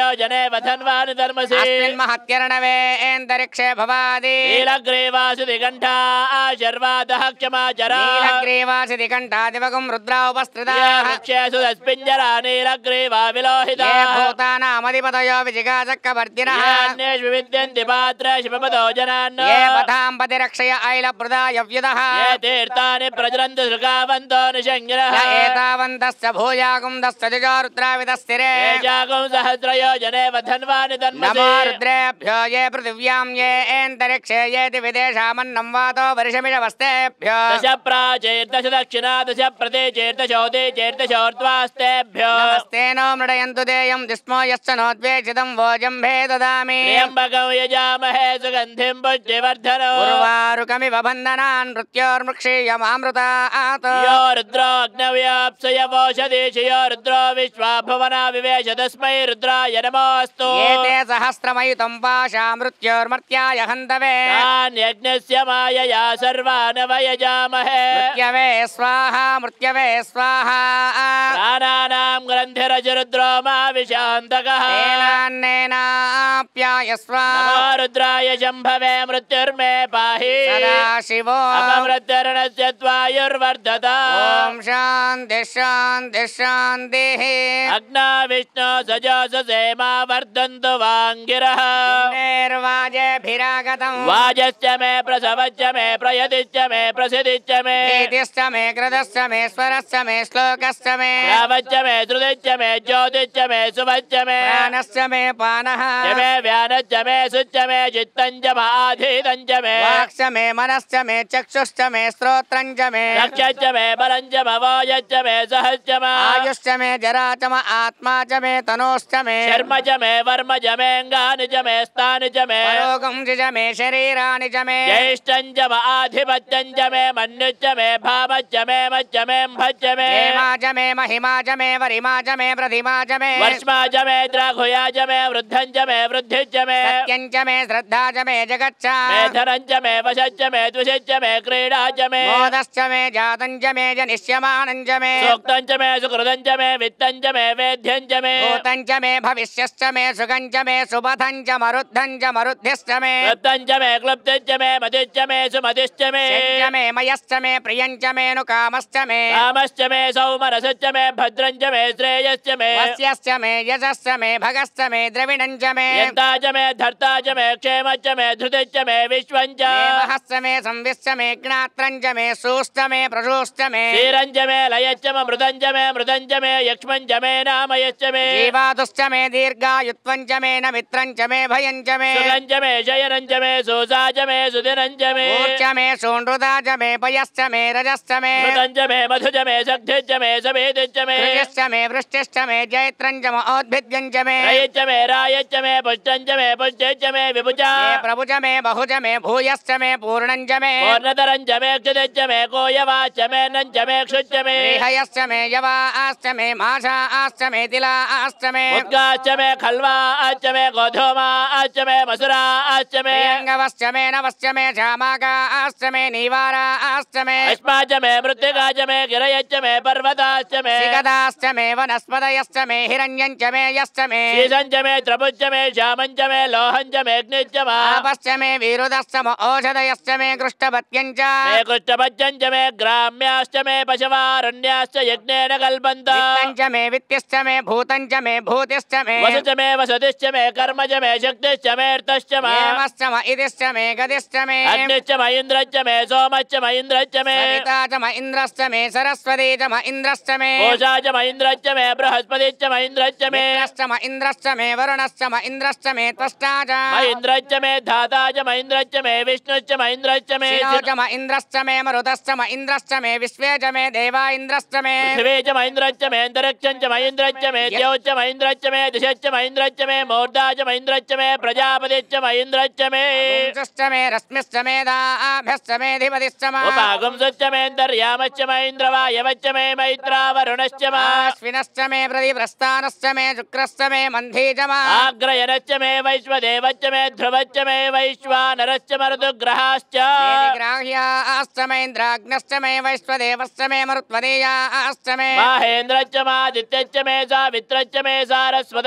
[SPEAKER 3] जने वधन्वान् अस्मिन् महाकिरणवे एन्दरिक्षे भवादि नीलग्रीवासु दिगण्ठा आशर्वादः क्षमा जरा नीलग्रीवासु दिगण्ठा दिवगुं रुद्रा उपस्थिता वृक्षेषु जरा नीलग्रीवा विलोहिता भूतानामधिपतयो विजिगाचक्रवर्तिनः अन्येषु विद्यन्ति पात्र शिवपदो जनान् ये पथाम्बति रक्षय ऐलप्रदा यव्युदः ये तीर्थानि प्रजरन्तु सृगावन्तो निषङ्गिरः एतावन्तस्य भूयागुन्दस्य द्विजो रुद्राविदस्थिरे जागुं सहस्रयो वायो जनेव धन्वानि नमो ये पृथिव्यां ये ये वातो वर्षमिषवस्तेभ्यो दश दक्षिणा दश नमस्ते नो मृडयन्तु देयं जिष्मो यश्च नोद्वेक्षितं वोजम्भे यजामहे सुगन्धिं पुष्टिवर्धनो बन्धनान् मृत्योर्मृक्षीयमामृता आत यो रुद्रोऽग्नव्याप्सय वोषदेशयो रुद्रो विश्वाभवना विवेश तस्मै रुद्राय नमोऽस्तु ये ते सहस्रमयुतं मृत्योर्मर्त्याय हन्तवे यज्ञस्य मायया सर्वान् वयजामहे मृत्यवे स्वाहा मृत्यवे स्वाहा प्राणानां ग्रन्थिरजरुद्रो विशान्तकः तेनान्नेनाप्याय स्वाहा रुद्राय शम्भवे मृत्युर्मे पाहि सदाशिवो अपमृत्युर्णस्य त्वायुर्वर्धता ॐ शान्तिः शान्तिः शान्तिः
[SPEAKER 1] अग्ना विष्णु सजे मा वर्धन्तु वाङ्गिरः वाजश्च मे प्रसवश्च मे प्रयतिश्च मे प्रसिदिश्च
[SPEAKER 3] मे ीतिश्च मे कृतश्च मे स्वरश्च मे श्लोकश्च मे यावच्च मे श्रुतिश्च मे ज्योतिश्च मे सुभश्च मे ज्ञानश्च मे पानः मे व्यानश्च मे सुच्च मे चित्तञ्च माधीतञ्च मे वाक्ष मे मनश्च मे चक्षुश्च मे श्रोत्रञ्च मे रक्षश्च मे बलञ्च मवायश्च मे सहश्च म आयुश्च मे जरा च म आत्मा च मे तनोश्च मे शर्म जमे वर्म जमे जमे जमे जम आधिपत्यं जमे मे भावज्ज मे मज्ज मे मे हेमाज मे महिमाज मे वरिमाज मे प्रतिमाज मे वर्ष्माज मे द्राघुयाज मे वृद्धञ्ज मे वृद्धिज्ज मे सत्यञ्ज मे मे जगच्च मेधनञ्ज मे वशज्ज मे द्विषज्ज मे क्रीडाज मे मोदश्च मे जातञ्ज मे जनिष्यमानञ्ज विश्यश्च मे सुगञ्च मे सुबधं च च मरुद्धिश्च मे वृद्धञ्च मे क्लुप्तञ्च मे मे सुमतिश्च मे मे मयश्च मे प्रियञ्च मे कामश्च मे सौमरसश्च मे भद्रञ्च मे श्रेयश्च मे वस्यश्च मे यशश्च मे भगश्च मे द्रविणञ्च च मे धर्ता मे क्षेमश्च मे धृतिश्च मे मे संविश्च मे ज्ञात्रञ्च मे सूश्च मे प्रसूश्च मे श्रीरञ्च मे लयश्च मे मृदञ्च मे मृदञ्च मे यक्ष्मञ्च मे दीर्घायुत्वञ्च मे न मित्रञ्च मे भयञ्च मे सुरञ्च मे जयनञ्च मे सोसाच मे सुधिरञ्च मे ऊर्च मे सोनृदाच मे पयश्च मे रजश्च मे मृदञ्च मे मधुज मे सग्धिश्च मे सभेदिश्च मे कृष्च मे वृष्टिश्च मे जयत्रञ्च मे औद्भिद्यञ्च मे रयच्च मे रायच्च मे पुष्टञ्च मे पुष्टिश्च मे विभुज मे प्रभुज मे बहुज मे भूयश्च मे पूर्णञ्च मे पूर्णतरञ्च मे क्षुदिश्च मे कोयवाच मे नञ्च मे क्षुच्च मे हयश्च मे यवा आश्च मे माषा आश्च मे तिला आश्च मे अच खलवा खल्वा गोधोमा मे मे मसुरा अच मे अंगवश्च मे नवश्च मे श्यामाका अश्च मे नीवारा अश्च मे अश्माच मे मृत्तिकाच मे गिरयश्च मे पर्वताश्च मे गदाश्च मे वनस्पतयश्च मे हिरण्यञ्च मे यश्च मे शीशञ्च मे त्रिभुश्च मे ग्राम्याश्च मे पशवारण्याश्च यज्ञेन कल्पन्त मे वित्तश्च मे भूतञ्च मे भूतिश्च मे मे वसच मे कर्मच मे शक्तिश्च मेऽर्थश्च मे गतिश्च मे अग्निश्च मे सोमश्च म इन्द्रश्च सरस्वती च म मे ओषा च मे बृहस्पतिश्च म मे मित्रश्च च म मे धाता च म मे विष्णुश्च म इन्द्रश्च मे मे मरुतश्च ज्योतिषच्च महेन्द्रच्च मे मूर्धाच महेन्द्रच्च मे प्रजापतिच्च महेन्द्रच्च मे च मे रश्मिश्च मे दाभ्यश्च मे धिमतिश्च उपागुंसच्च मेन्दर्यामश्च महेन्द्रवायवच्च मे मैत्रावरुणश्च माश्विनश्च मे प्रदिप्रस्थानश्च मे शुक्रश्च मे मन्धीच आग्रयनश्च मे वैश्वदेवच्च मे ध्रुवच्च मे वैश्वानरश्च मरुदुग्रहाश्च ग्राह्याश्च महेन्द्राग्नश्च मे वैश्वदेवश्च मे मरुत्वदीयाश्च मे महेन्द्रश्च मादित्यश्च मे सावित्रश्च मे सारस्वत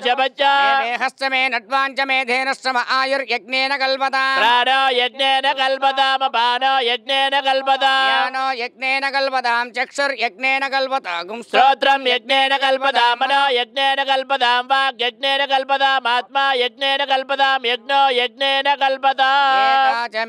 [SPEAKER 3] शपच्च देहश्च मे नड्वाञ्च मे धेनश्रम आयुर्यज्ञेन कल्पता कल्पता ज्ञानो मनो यज्ञेन कल्पतां वाग्यज्ञेन कल्पतामात्मा यज्ञेन कल्पतां यज्ञो यज्ञेन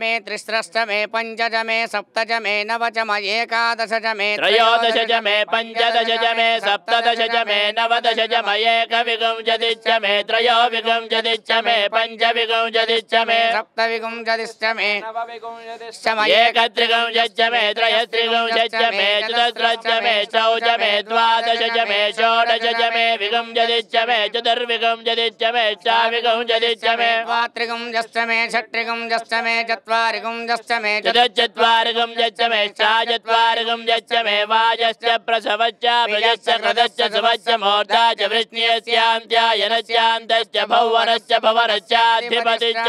[SPEAKER 3] मे त्रिस्रश्च मे पञ्च च सप्त च मे नव च म एकादश
[SPEAKER 1] च त्रयोदश च पञ्चदश च सप्तदश च नवदश च एकविगुं विगुंजदिच्च मे त्रयो विगुंजदिच्च मे पञ्च विगुंजदिच्च मे सप्त
[SPEAKER 3] विगुंजदिश्च मे नव विगुंजदिश्च मे एकत्रिगुंजच्च मे त्रयस्त्रिगुंजच्च मे चतस्रच्च मे चौच मे द्वादश च मे षोडश च मे विगुंजदिच्च मे चतुर्विगुंजदिच्च मे चाविगुंजदिच्च मे द्वात्रिगुंजश्च मे
[SPEAKER 1] षट्रिगुंजश्च
[SPEAKER 3] मे चत्वारिगुंजश्च मे चतुश्चत्वारिगुंजश्च मे षाचत्वारिगुंजश्च
[SPEAKER 1] मे वाजश्च प्रसवश्च भजश्च कृतश्च सुभश्च मोर्धा च वृष्ण्यस्यान्त्या नारायणस्यान्तश्च भौवनश्च भवनश्चाधिपतिश्च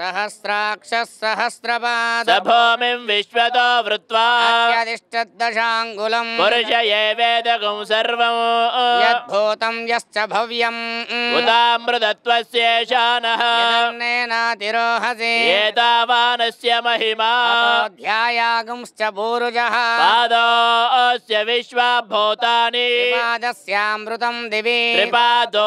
[SPEAKER 3] सहस्राक्षः सहस्रपाद विश्वतो वृत्वा यदिष्टदशाङ्गुलम् पुरुष एवेदगं सर्वम् यद्भूतं यश्च भव्यम् एतावानस्य महिमा ध्यायागुंश्च पूरुजः पादोऽस्य विश्वा भूतानि पादस्यामृतं दिवि पादोऽस्येह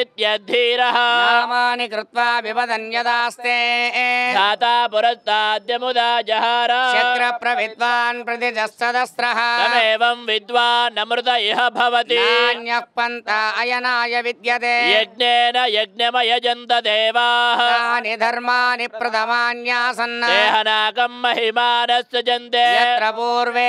[SPEAKER 1] चित्यद्धीरः
[SPEAKER 3] नामानि कृत्वा जहार शक्रप्रविद्वान् प्रतिजस्तदस्रः तमेवं विद्वानमृत अयनाय विद्यते यज्ञेन यज्ञमयजन्त देवाः तानि धर्माणि प्रथमान्यासन्न देहनाकं महिमानसृजन्ते यत्र पूर्वे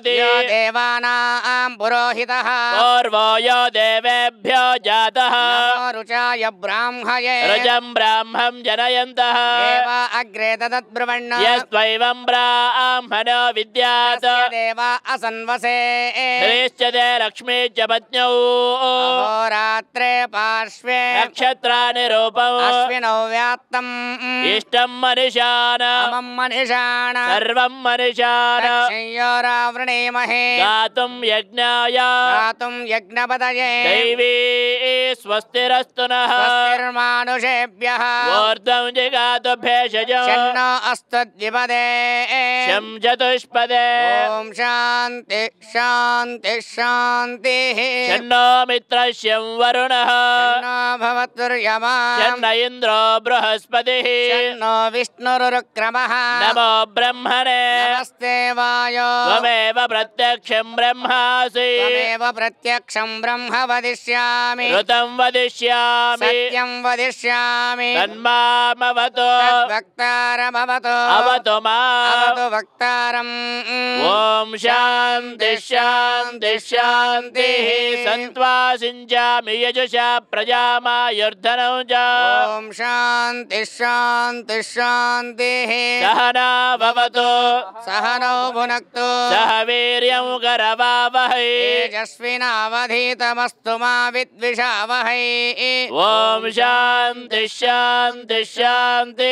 [SPEAKER 3] भवति देवानां देवेभ्यो जातः रुचाय ब्राह्मये रजं ब्राह्मं जनयन्तः अग्रे तदद्ब्रुवण्ण ब्राह्मणो विद्यात् लक्ष्मी चौरात्रे पत्न्यौ रात्रे पार्श्वे नक्षत्राणि रूपम् अश्विनौ व्यात्तम् मनिषाण मम मनिषाण यज्ञाय स्वस्तिरस्तु भेषज शन्नो शं चतुष्पदे ॐ शान्ति शान्ति शान्तिः शन्नो इंद्र बृहस्पति शन्नो भवद्वर्यमा शन्न नमो ब्रह्मणे नमस्ते वायो त्वमेव प्रत्यक्षं प्रत्यक्ष ब्रह्म वदिष्यामि ऋतं वदिष्यामि सत्यं वदिष्यामि तन्मामवतो वक्तारम अवतो अवतो अवतो वक्तारम ओम शांति शांति शांति संत्वा सिंजामि यजुषा प्रजामायुर्धनौ च ओम शांति शांति शांति सहना भवतु सहनौ भुनक्तु सह वीर्यं करवावहै तेजस्विनावधीतमस्तु मा विद्विषावहै ओम शांति शांति शांति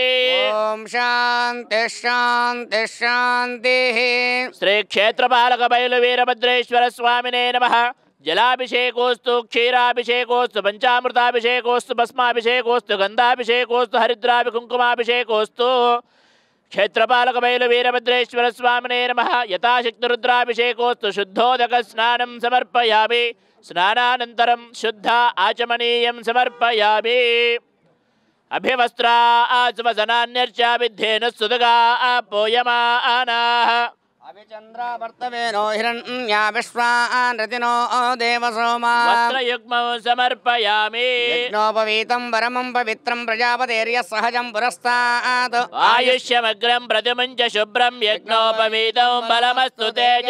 [SPEAKER 3] ओम शांति शांति शांति
[SPEAKER 1] श्री क्षेत्र बैल वीरभद्रेश्वर स्वामी नम जलाभिषेकोस्तु क्षीराभिषेकोस्तु पंचामृताभिषेकोस्तु भस्माभिषेकोस्तु गंधाभिषेकोस्तु हरिद्राभिकुंकुमाभिषेकोस्तु क्षेत्रपालक बैल वीरभद्रेश्वर स्वामिने नमः यथाशक्तिरुद्राभिषेकोस्तु शुद्धोदक स्नानं समर्पयामि स्नानानन्तरं शुद्ध आचमनीय समर्पयामि अभिवस्त्रा आसुवसनान्यर्चा विद्धेन सुदगा आपोयमानाः
[SPEAKER 3] अभिचन्द्रा वर्तवेनो हिरण्या विश्वा नृतिनो देवसोमा वस्त्रयुग्मौ समर्पयामि यज्ञोपवीतं परमं पवित्रं प्रजापतेर्यः
[SPEAKER 1] बलमस्तु तेज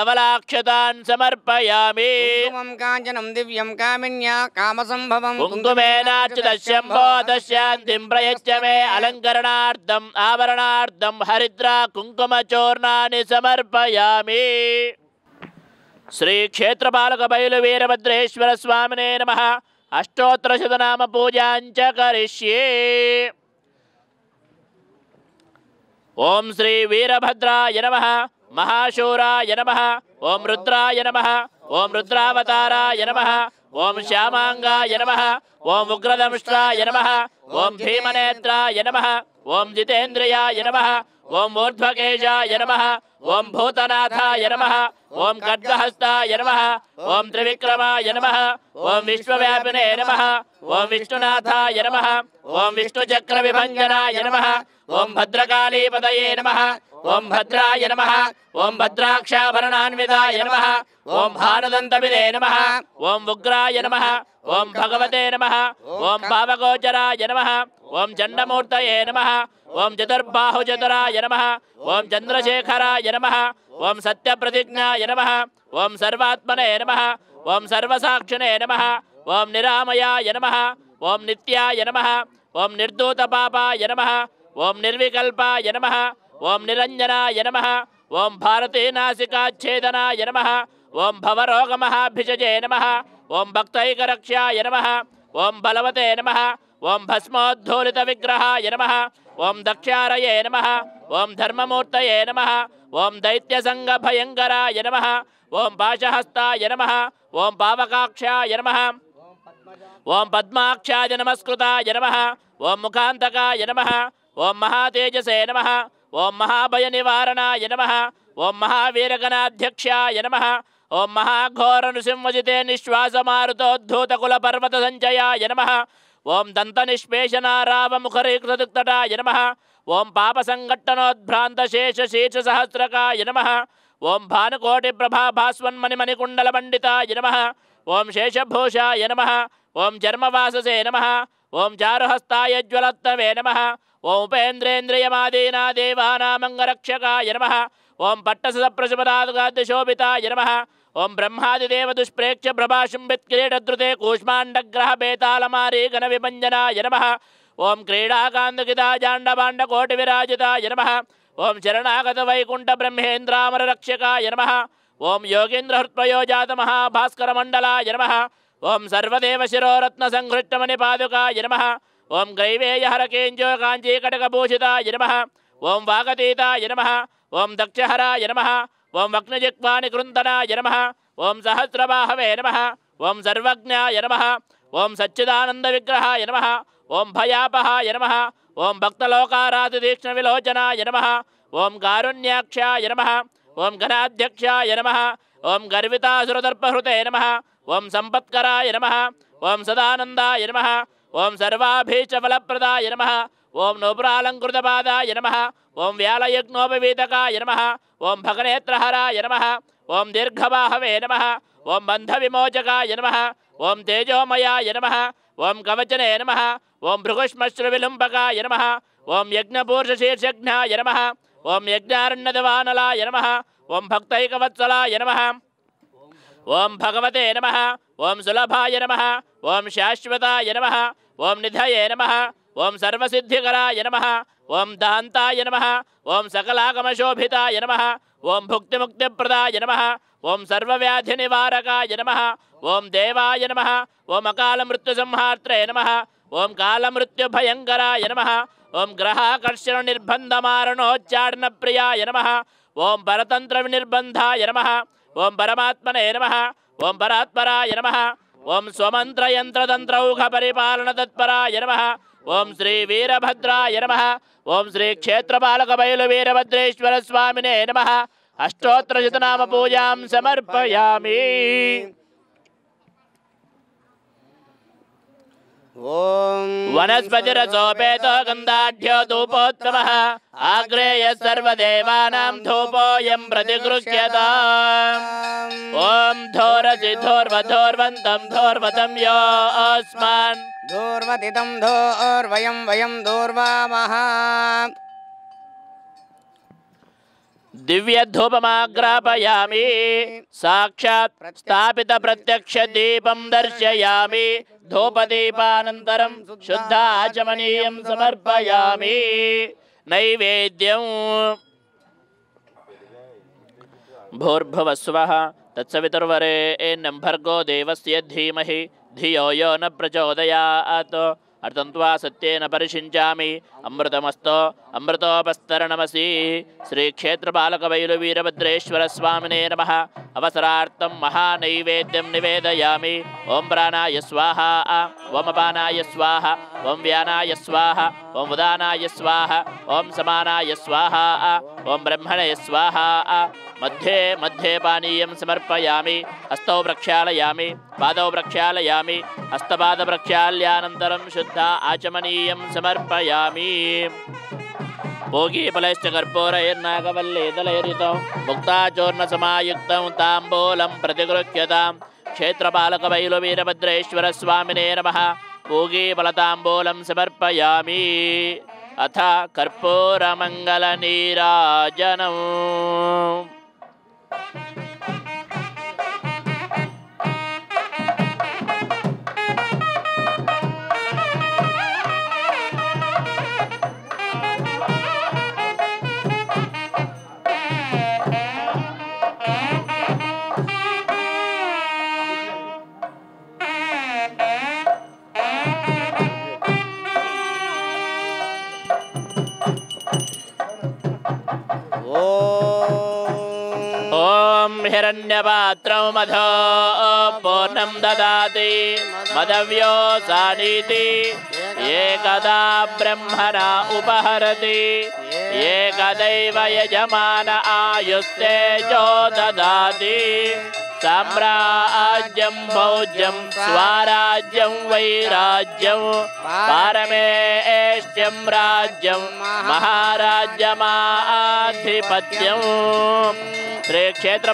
[SPEAKER 3] धवलाक्षतान् समर्पयामि काञ्चनं दिव्यं कामिन्या कामसम्भवं कुङ्कुमेनार्चितशम्भो
[SPEAKER 1] दस्यान्तिं प्रयच्य मे अलङ्करणार्थम् आवरणार्थं हरिद्रा कुङ्कुमचूर्णानि समर्पयामि श्रीक्षेत्रपालकबैलुवीरभद्रेश्वरस्वामिने नमः अष्टोत्तरशतनाम महाशूराय नमः ॐ रुद्राय नमः ॐ रुद्रावताराय नमः ॐ श्यामाङ्गाय नमः ॐ उग्रदंष्ट्राय नमः ॐ भीमनेत्राय नमः ॐ जितेन्द्रियाय नमः ॐ ऊर्ध्वकेशाय नमः ओम भूतनाथ नम ओम खड्गहस्ताय नमः ओम त्रिविक्रमाय नमः ओम विश्वव्यापिने नमः ओम विष्णुनाथाय नमः ओम विष्णुचक्रविभञ्जनाय नमः ओम भद्रकालीपदये नमः ओम भद्राय नम ओम भद्राक्षाभरणान्विताय नमः ओम भारदन्तविदे नम ओं उग्राय नम ओम भगवते नम ओं पावगोचराय नम ఓం చండమూర్తయే నమ ఓం చతుర్బాహుచతురాయ నమ ఓం చంద్రశేఖరాయ నమ ఓం సత్యప్రతిజ్ఞాయ నమ ఓం సర్వాత్మనే నమ ఓం సర్వసాక్షినే నమ ఓం నిరామయాయ నమ ఓం నిత్యాయ నమ ఓం నిర్దూతపాపాయ నమ ఓం నిర్వికల్పాయ నమ ఓం నిరంజనాయ నమ ఓం భారతీనాసికాచ్ఛేదనాయ నమ ఓం భవరోగమహాభిషజే నమ ఓం భక్తైకరక్ష్యాయ నమ ఓం బలవతే నమ ओं भस्मोद्धोलित विग्रहाय नम ओं दक्षारये नम ओं धर्ममूर्तये नम ओं दैत्यसंग भयंकराय नम ओं पाशहस्ताय नम ओं पावकाक्षा नम ओं पद्माक्षाय नमस्कृताय नम ओं मुखांतकाय नम ओं महातेजसे नम ओं महाभयनिवारणाय नम ओं महावीरगणाध्यक्षाय नम ओं महाघोरनुसिंहजिते निश्वासमारुतोद्धूतकुलपर्वतसञ्चयाय नमः ఓం దంత నిష్పేషనారావ ముఖరీకృతదుక్తటాయ నమ ఓం పాప సంఘట్టనోద్భ్రాంత శేష సంఘట్టనోద్భ్రాంతశేషశీర్ష సహస్రకాయ నమ ఓం భానుకోటి ప్రభా భాస్వన్మణిమణికుండల పండితాయ నమ ఓం శేషభూషాయ నమ ఓం చర్మవాససే నమ ఓం చారుహస్తాయ జ్వలత్తమే నమ ఓం ఉపేంద్రేంద్రియమాదీనా దేవానామంగరక్షకాయ నమ ఓం పట్టస ప్రశుపదాదుగాద్యశోభితాయ నమ ओं ब्रह्मादिदेव दुष्प्रेक्ष्य प्रभाशुंबित क्रीडद्रुते कूष्मांडग्रह बेतालमारी घन विभंजनाय नम ओं क्रीडाकान्दकिताजाण्डभाण्डकोटिविराजिताय नमः ओं शरणागतवैकुण्ठब्रह्मेन्द्रामररक्षकाय नमः ओं योगीन्द्रहृत्पयोजातमहाभास्करमण्डलाय नमः ओं सर्वदेवशिरोरत्नसङ्घृष्टमणिपादुकाय नमः ओं ग्रैवेयहरकेञ्जो काञ्चीकटकभूषिताय नम ओं वागतीताय नम ओं दक्षहराय नमः ओम नम ओं ओम नम ओं सर्वज्ञा सर्वज्ञाय ओं सच्चिदानंद विग्रहाय नम ओं भयापहाय नमः ओम विलोचनाय नम ओं कारुण्याक्षाय नम ओं घनाध्यक्षाय नम ओं गर्वितासुरदर्पहृते नम ओं सम्पत्कराय नम ओं सदानन्दाय नम ओं सर्वाभीष्टफलप्रदाय नम ओं नोपुरालंकृतपाद नम ओं व्यालयज्ञोपवीतकाय नम ओं भगनेत्रहराय नम ओं दीर्घवाहवे नम ओं बंध विमोचकाय नम ओं तेजोमयाय नम ओं कवचने नम ओं भृगुश्मश्रुविलुंबकाय नम ओं यज्ञपूर्षशीर्षघ्नाय नम ओं यज्ञारण्यदवानलाय नम ओं भक्तवत्सलाय नम ओं भगवते नम ओं सुलभाय नम ओं शाश्वताय नम ओं निधये नम ओम सर्वसिद्धिकराय नमः ओम दान्ताय नमः ओम सकलागमशोभिताय नमः ओम भुक्तिमुक्तिप्रदाय नमः ओम सर्वव्याधिनिवारकाय नमः ओम देवाय नमः ओम अकाल मृत्यु अकालमृत्युसंहार्त्रे नमः ओम कालमृत्युभयङ्कराय नमः ओम ग्रहाकर्षणनिर्बन्धमारणोच्चारणप्रियाय नमः ओम परतन्त्रविनिर्बन्धाय नमः ओम परमात्मने नमः ओम परात्पराय नमः ओम स्वमन्त्रयन्त्रतन्त्रौघपरिपालनतत्पराय नमः ఓం శ్రీ వీరభద్రాయ నమ ఓం శ్రీ క్షేత్రపాలక బయలు వీరభద్రేశ్వర స్వామినే నమ అష్టోత్తరశతనామ పూజాం సమర్పయామి वनस्पतिरसोपेतो गन्धाढ्यो धूपोत्तमः आग्रेयः सर्वदेवानां धूपोऽयं प्रतिगृह्यत ॐ धोरसि धोर्वधोर्वन्तं धोर्वतं यो अस्मान् धूर्वतितं
[SPEAKER 3] धोर्वयं वयं
[SPEAKER 1] दिव्यधूपमाग्रापयामि साक्षात् स्थापितप्रत्यक्षदीपं दर्शयामि धूपदीपानन्तरं शुद्धाचमनीयं समर्पयामि नैवेद्यं भूर्भुवस्वः तत्सवितुर्वरेण्यं भर्गो देवस्य धीमहि धियो यो न प्रचोदयात् अर्थं त्वा सत्येन परिषिञ्चामि अमृतमस्त अमृतोपस्तरणमसी श्रीक्षेत्रपालक वैलु वीरभद्रेश्वर स्वामी नम अवसरा महानैवेद्यम निवेदयामी ओं प्राणय स्वाहा ओम पानय स्वाहा ओं व्यानाय स्वाहा ओं उदानाय स्वाहा ओं सामनाय स्वाहा ओं ब्रह्मणय स्वाहा मध्ये मध्ये पानीय समर्पयामि हस्तौ प्रक्षायामि पाद प्रक्षायामि हस्तपाद प्रक्षायानर शुद्धा आचमनीय समर्पयामि भोगीफलैश्चकर्पूरैर्नागवल्लीतलैरितौ मुक्ताचूर्णसमायुक्तौ ताम्बूलं प्रतिगृह्यतां क्षेत्रपालकवैलुवीरभद्रेश्वरस्वामिने नमः पूगीफलताम्बूलं समर्पयामि अथ कर्पूरमङ्गलनीराजनौ हिरण्यपात्रौ मधो पोनम् ददाति मदव्यो सानीति एकदा ब्रह्मणा उपहरति एकदैव यजमान आयुस्ते चो ददाति वैराज्यम साम्राज्यं भौज्यं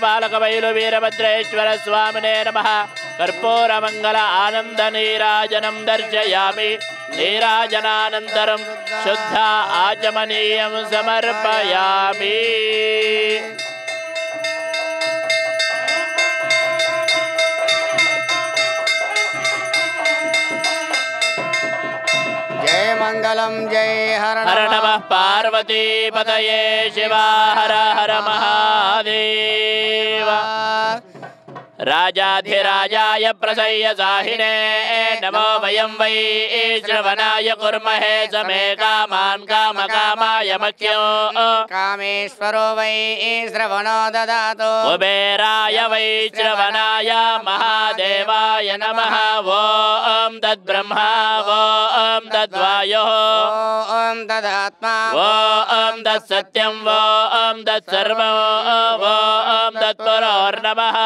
[SPEAKER 1] बालक वैराज्यं वीरभद्रेश्वर स्वामी ने नम कर्पूर मंगल आनंद नीराजनम दर्शयामि नीराजनानन्तरं शुद्ध आचमनीय समर्पयामि
[SPEAKER 3] जय मङ्गलं जय हर हर नम पार्वती पार्वतीपतये शिवा
[SPEAKER 1] हर हर महादेव राजाधिराजाय प्रसह्य साहिने नमो वयं वै श्रवणाय कुर्महे समे कामान् कामाय मख्यो
[SPEAKER 3] कामेश्वरो वै श्रवणो ददातु कुबेराय वै श्रवणाय
[SPEAKER 1] महादेवाय नमः वो ॐ तद्ब्रह्मा ॐ तद्वायोः ॐ तदात्मा ॐ तत्सत्यं ॐ तत्सर्वं ॐ तत्परोर्नमः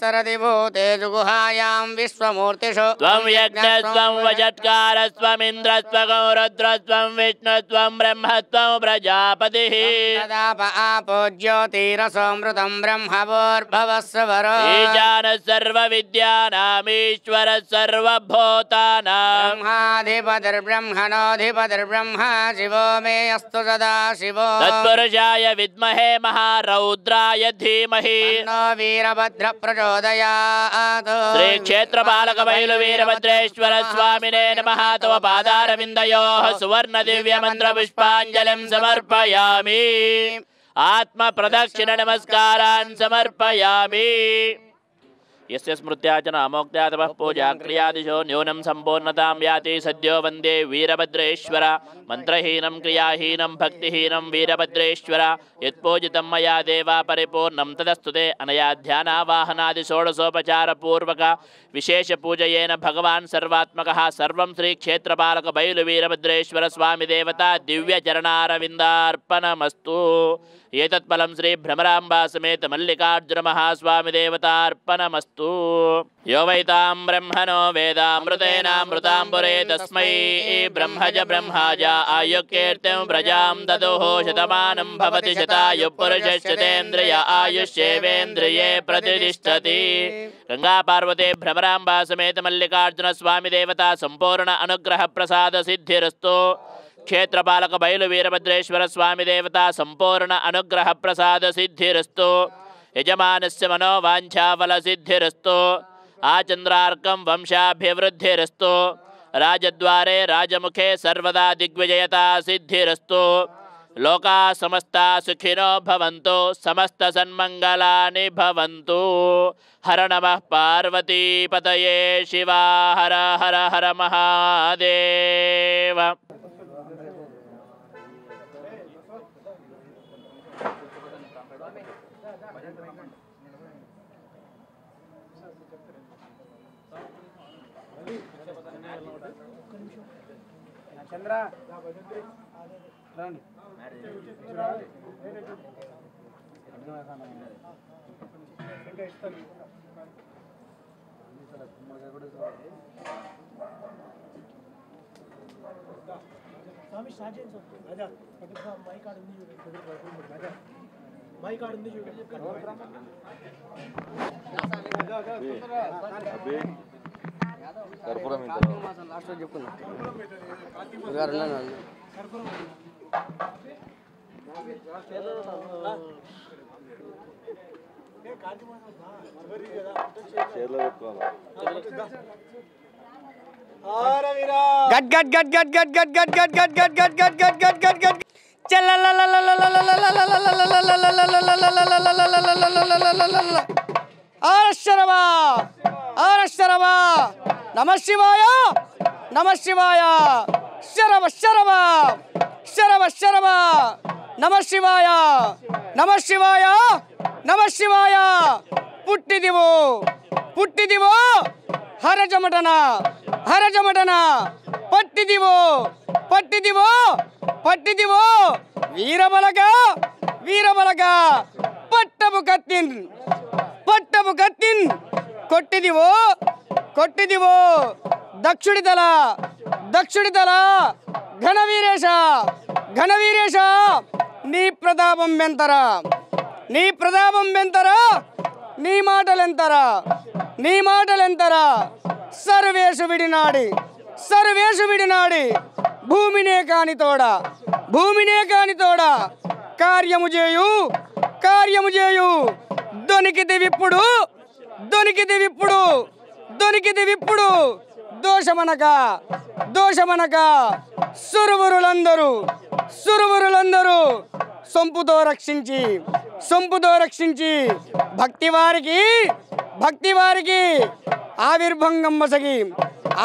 [SPEAKER 3] सरदिभूते तेजुगुहायां विश्वमूर्तिषु त्वं यज्ञस्त्वं वजत्कारस्त्वं वचत्कारस्त्वमिन्द्रस्त्वगौ रुद्रस्त्वं विष्णुस्त्वं ब्रह्मत्वं प्रजापतिः तदाप आपो ज्योतिरसोऽमृतं ब्रह्मवोर्भवस्वरो ईशानः सर्वविद्यानामीश्वरः सर्वभूतानां ब्रह्माधिपतिर्ब्रह्मणोऽधिपतिर्ब्रह्म शिवो मे अस्तु सदा शिवो तत्पुरुषाय विद्महे महारौद्राय धीमहि वीरभद्रप्रजो ప్రచోదయాత్
[SPEAKER 1] స్వామినే నమ తవ పాదారవిందయో సువర్ణ దివ్య మంత్ర పుష్పాంజలిం సమర్పయామి ఆత్మ ప్రదక్షిణ నమస్కారాన్ సమర్పయామి यस्य स्मृत्या च नामोक्त्यातपः पूजा क्रियादिशो न्यूनं सम्पूर्णतां याति सद्यो वन्दे वीरभद्रेश्वर मन्त्रहीनं क्रियाहीनं भक्तिहीनं वीरभद्रेश्वर यत्पूजितं मया देवा परिपूर्णं तदस्तु ते अनया ध्यानावाहनादिषोडशोपचारपूर्वक विशेषपूजयेन भगवान् सर्वात्मकः सर्वं श्रीक्षेत्रपालकबैलुवीरभद्रेश्वरस्वामिदेवता दिव्यचरणारविन्दार्पणमस्तु एतत्फलं श्रीभ्रमराम्बासमेतमल्लिकार्जुनमहास्वामिदेवतार्पणमस्तु तत्तु यो वैतां ब्रह्मणो वेदामृतेनामृताम्बुरे तस्मै ब्रह्मज ब्रह्माज आयुकीर्तिं व्रजां ददुः शतमानं भवति शतायुः आयुष्येवेन्द्रिये प्रतिष्ठति गङ्गापार्वते भ्रमराम्बा समेत सम्पूर्ण अनुग्रहप्रसादसिद्धिरस्तु क्षेत्रपालक बैलु वीरभद्रेश्वर यजमानस्य मनोवाञ्छाफलसिद्धिरस्तु आचन्द्रार्कं वंशाभिवृद्धिरस्तु राजद्वारे राजमुखे सर्वदा दिग्विजयता सिद्धिरस्तु लोका समस्ता सुखिनो भवन्तु सन्मंगलानि भवन्तु हर नमः पतये शिवा हर हर हर महादेव
[SPEAKER 2] చంద్ర రండి ఇంకా ఇస్తాను స్వామి స్టార్ట్ చేయండి సార్ రాజా పట్టుకో మై కార్డు ఉంది చూడండి రాజా మై కార్డు ఉంది చూడండి కర్పూరం లాస్ట్ చెప్పుకున్నా గట్ గట్ గట్ గట్ గట్ గట్ గట్ గట్ గట్ గట్ గట్ గట్ గట్ గట్ గట్ గట్ చల్ల ಹರ ಶರವ ಹರ ಶರವ ನಮಃ ಶಿವಾಯ ನಮಃ ಶಿವಾಯ ಶರವ ಶರವ ಶರವ ಶರವ ನಮಃ ಶಿವಾಯ ನಮಃ ಶಿವಾಯ ನಮಃ ಶಿವಾಯ ಪುಟ್ಟಿದಿವು ಪುಟ್ಟಿದಿವು ಹರಜಮಟನ ಪಟ್ಟಿ ಪಟ್ಟಿದಿವು ಪಟ್ಟಿದಿವು ಪಟ್ಟಿದಿವು ವೀರಬಲಗ ವೀರಬಲಗ ಪಟ್ಟಬು ಕತ್ತಿನ್ ಕೊಟ್ಟಿ ದಕ್ಷ ಘನೀರೇಶ ರ ನೀಂತರ ನೀಟಲ್ ಎಂತರ ನೀ ನೀ ಮಾತಾ ಸರ್ವೇಶು ಬಿಡಿ ನಾಡಿ ಸರ್ವೇಶು ಬಿಡಿ ನಾಡಿ ಭೂಮಿನೇ ಕೋಡ ಭೂಮಿನೇ ಕಾನ್ ತೋಡ ಕಾರ್ಯ కార్యము చేయు దివిప్పుడు దొనికి దివిప్పుడు దోషమనక దోషమనక సురువురులందరూ సురువురులందరూ సొంపుతో రక్షించి సొంపుతో రక్షించి భక్తి వారికి భక్తి వారికి ఆవిర్భంగం మసగి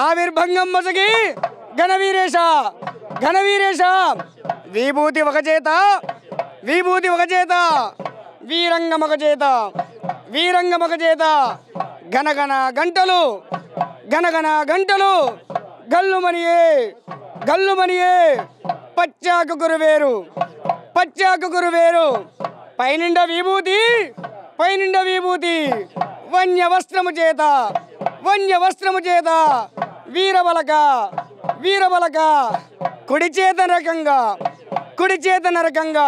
[SPEAKER 2] ఆవిర్భంగం మసగి ఘనవీరేశ ఘనవీరేశ విభూతి ఒకచేత విభూతి ఒక చేత వీరంగం ఒక చేత వీరంగం ఒక చేత గనగన గంటలు గనగన గంటలు గల్లుమణియే గల్లుమణియే పచ్చాకు గురువేరు పచ్చాకు గురువేరు పైనిండ విభూతి పైనిండ విభూతి వన్య వస్త్రము చేత వన్య వస్త్రము చేత వీరబలక వీరబలక కుడి చేత నరకంగా కుడి చేత నరకంగా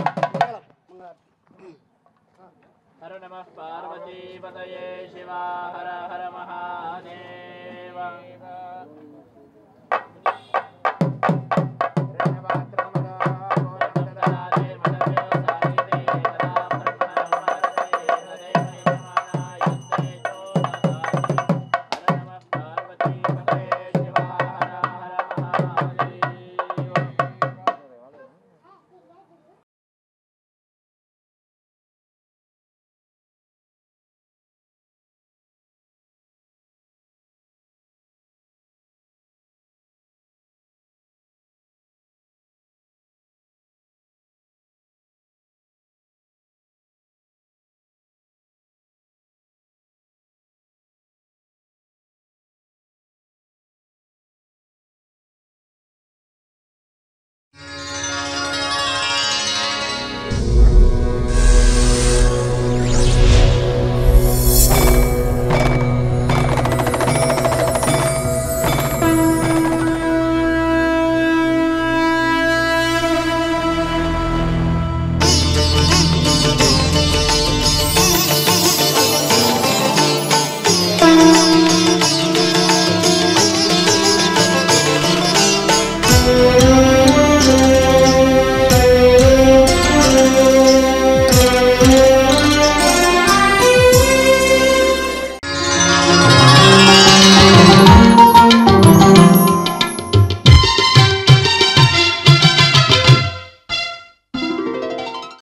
[SPEAKER 2] हर नमः पार्वतीपतये शिवा हर हर महादेव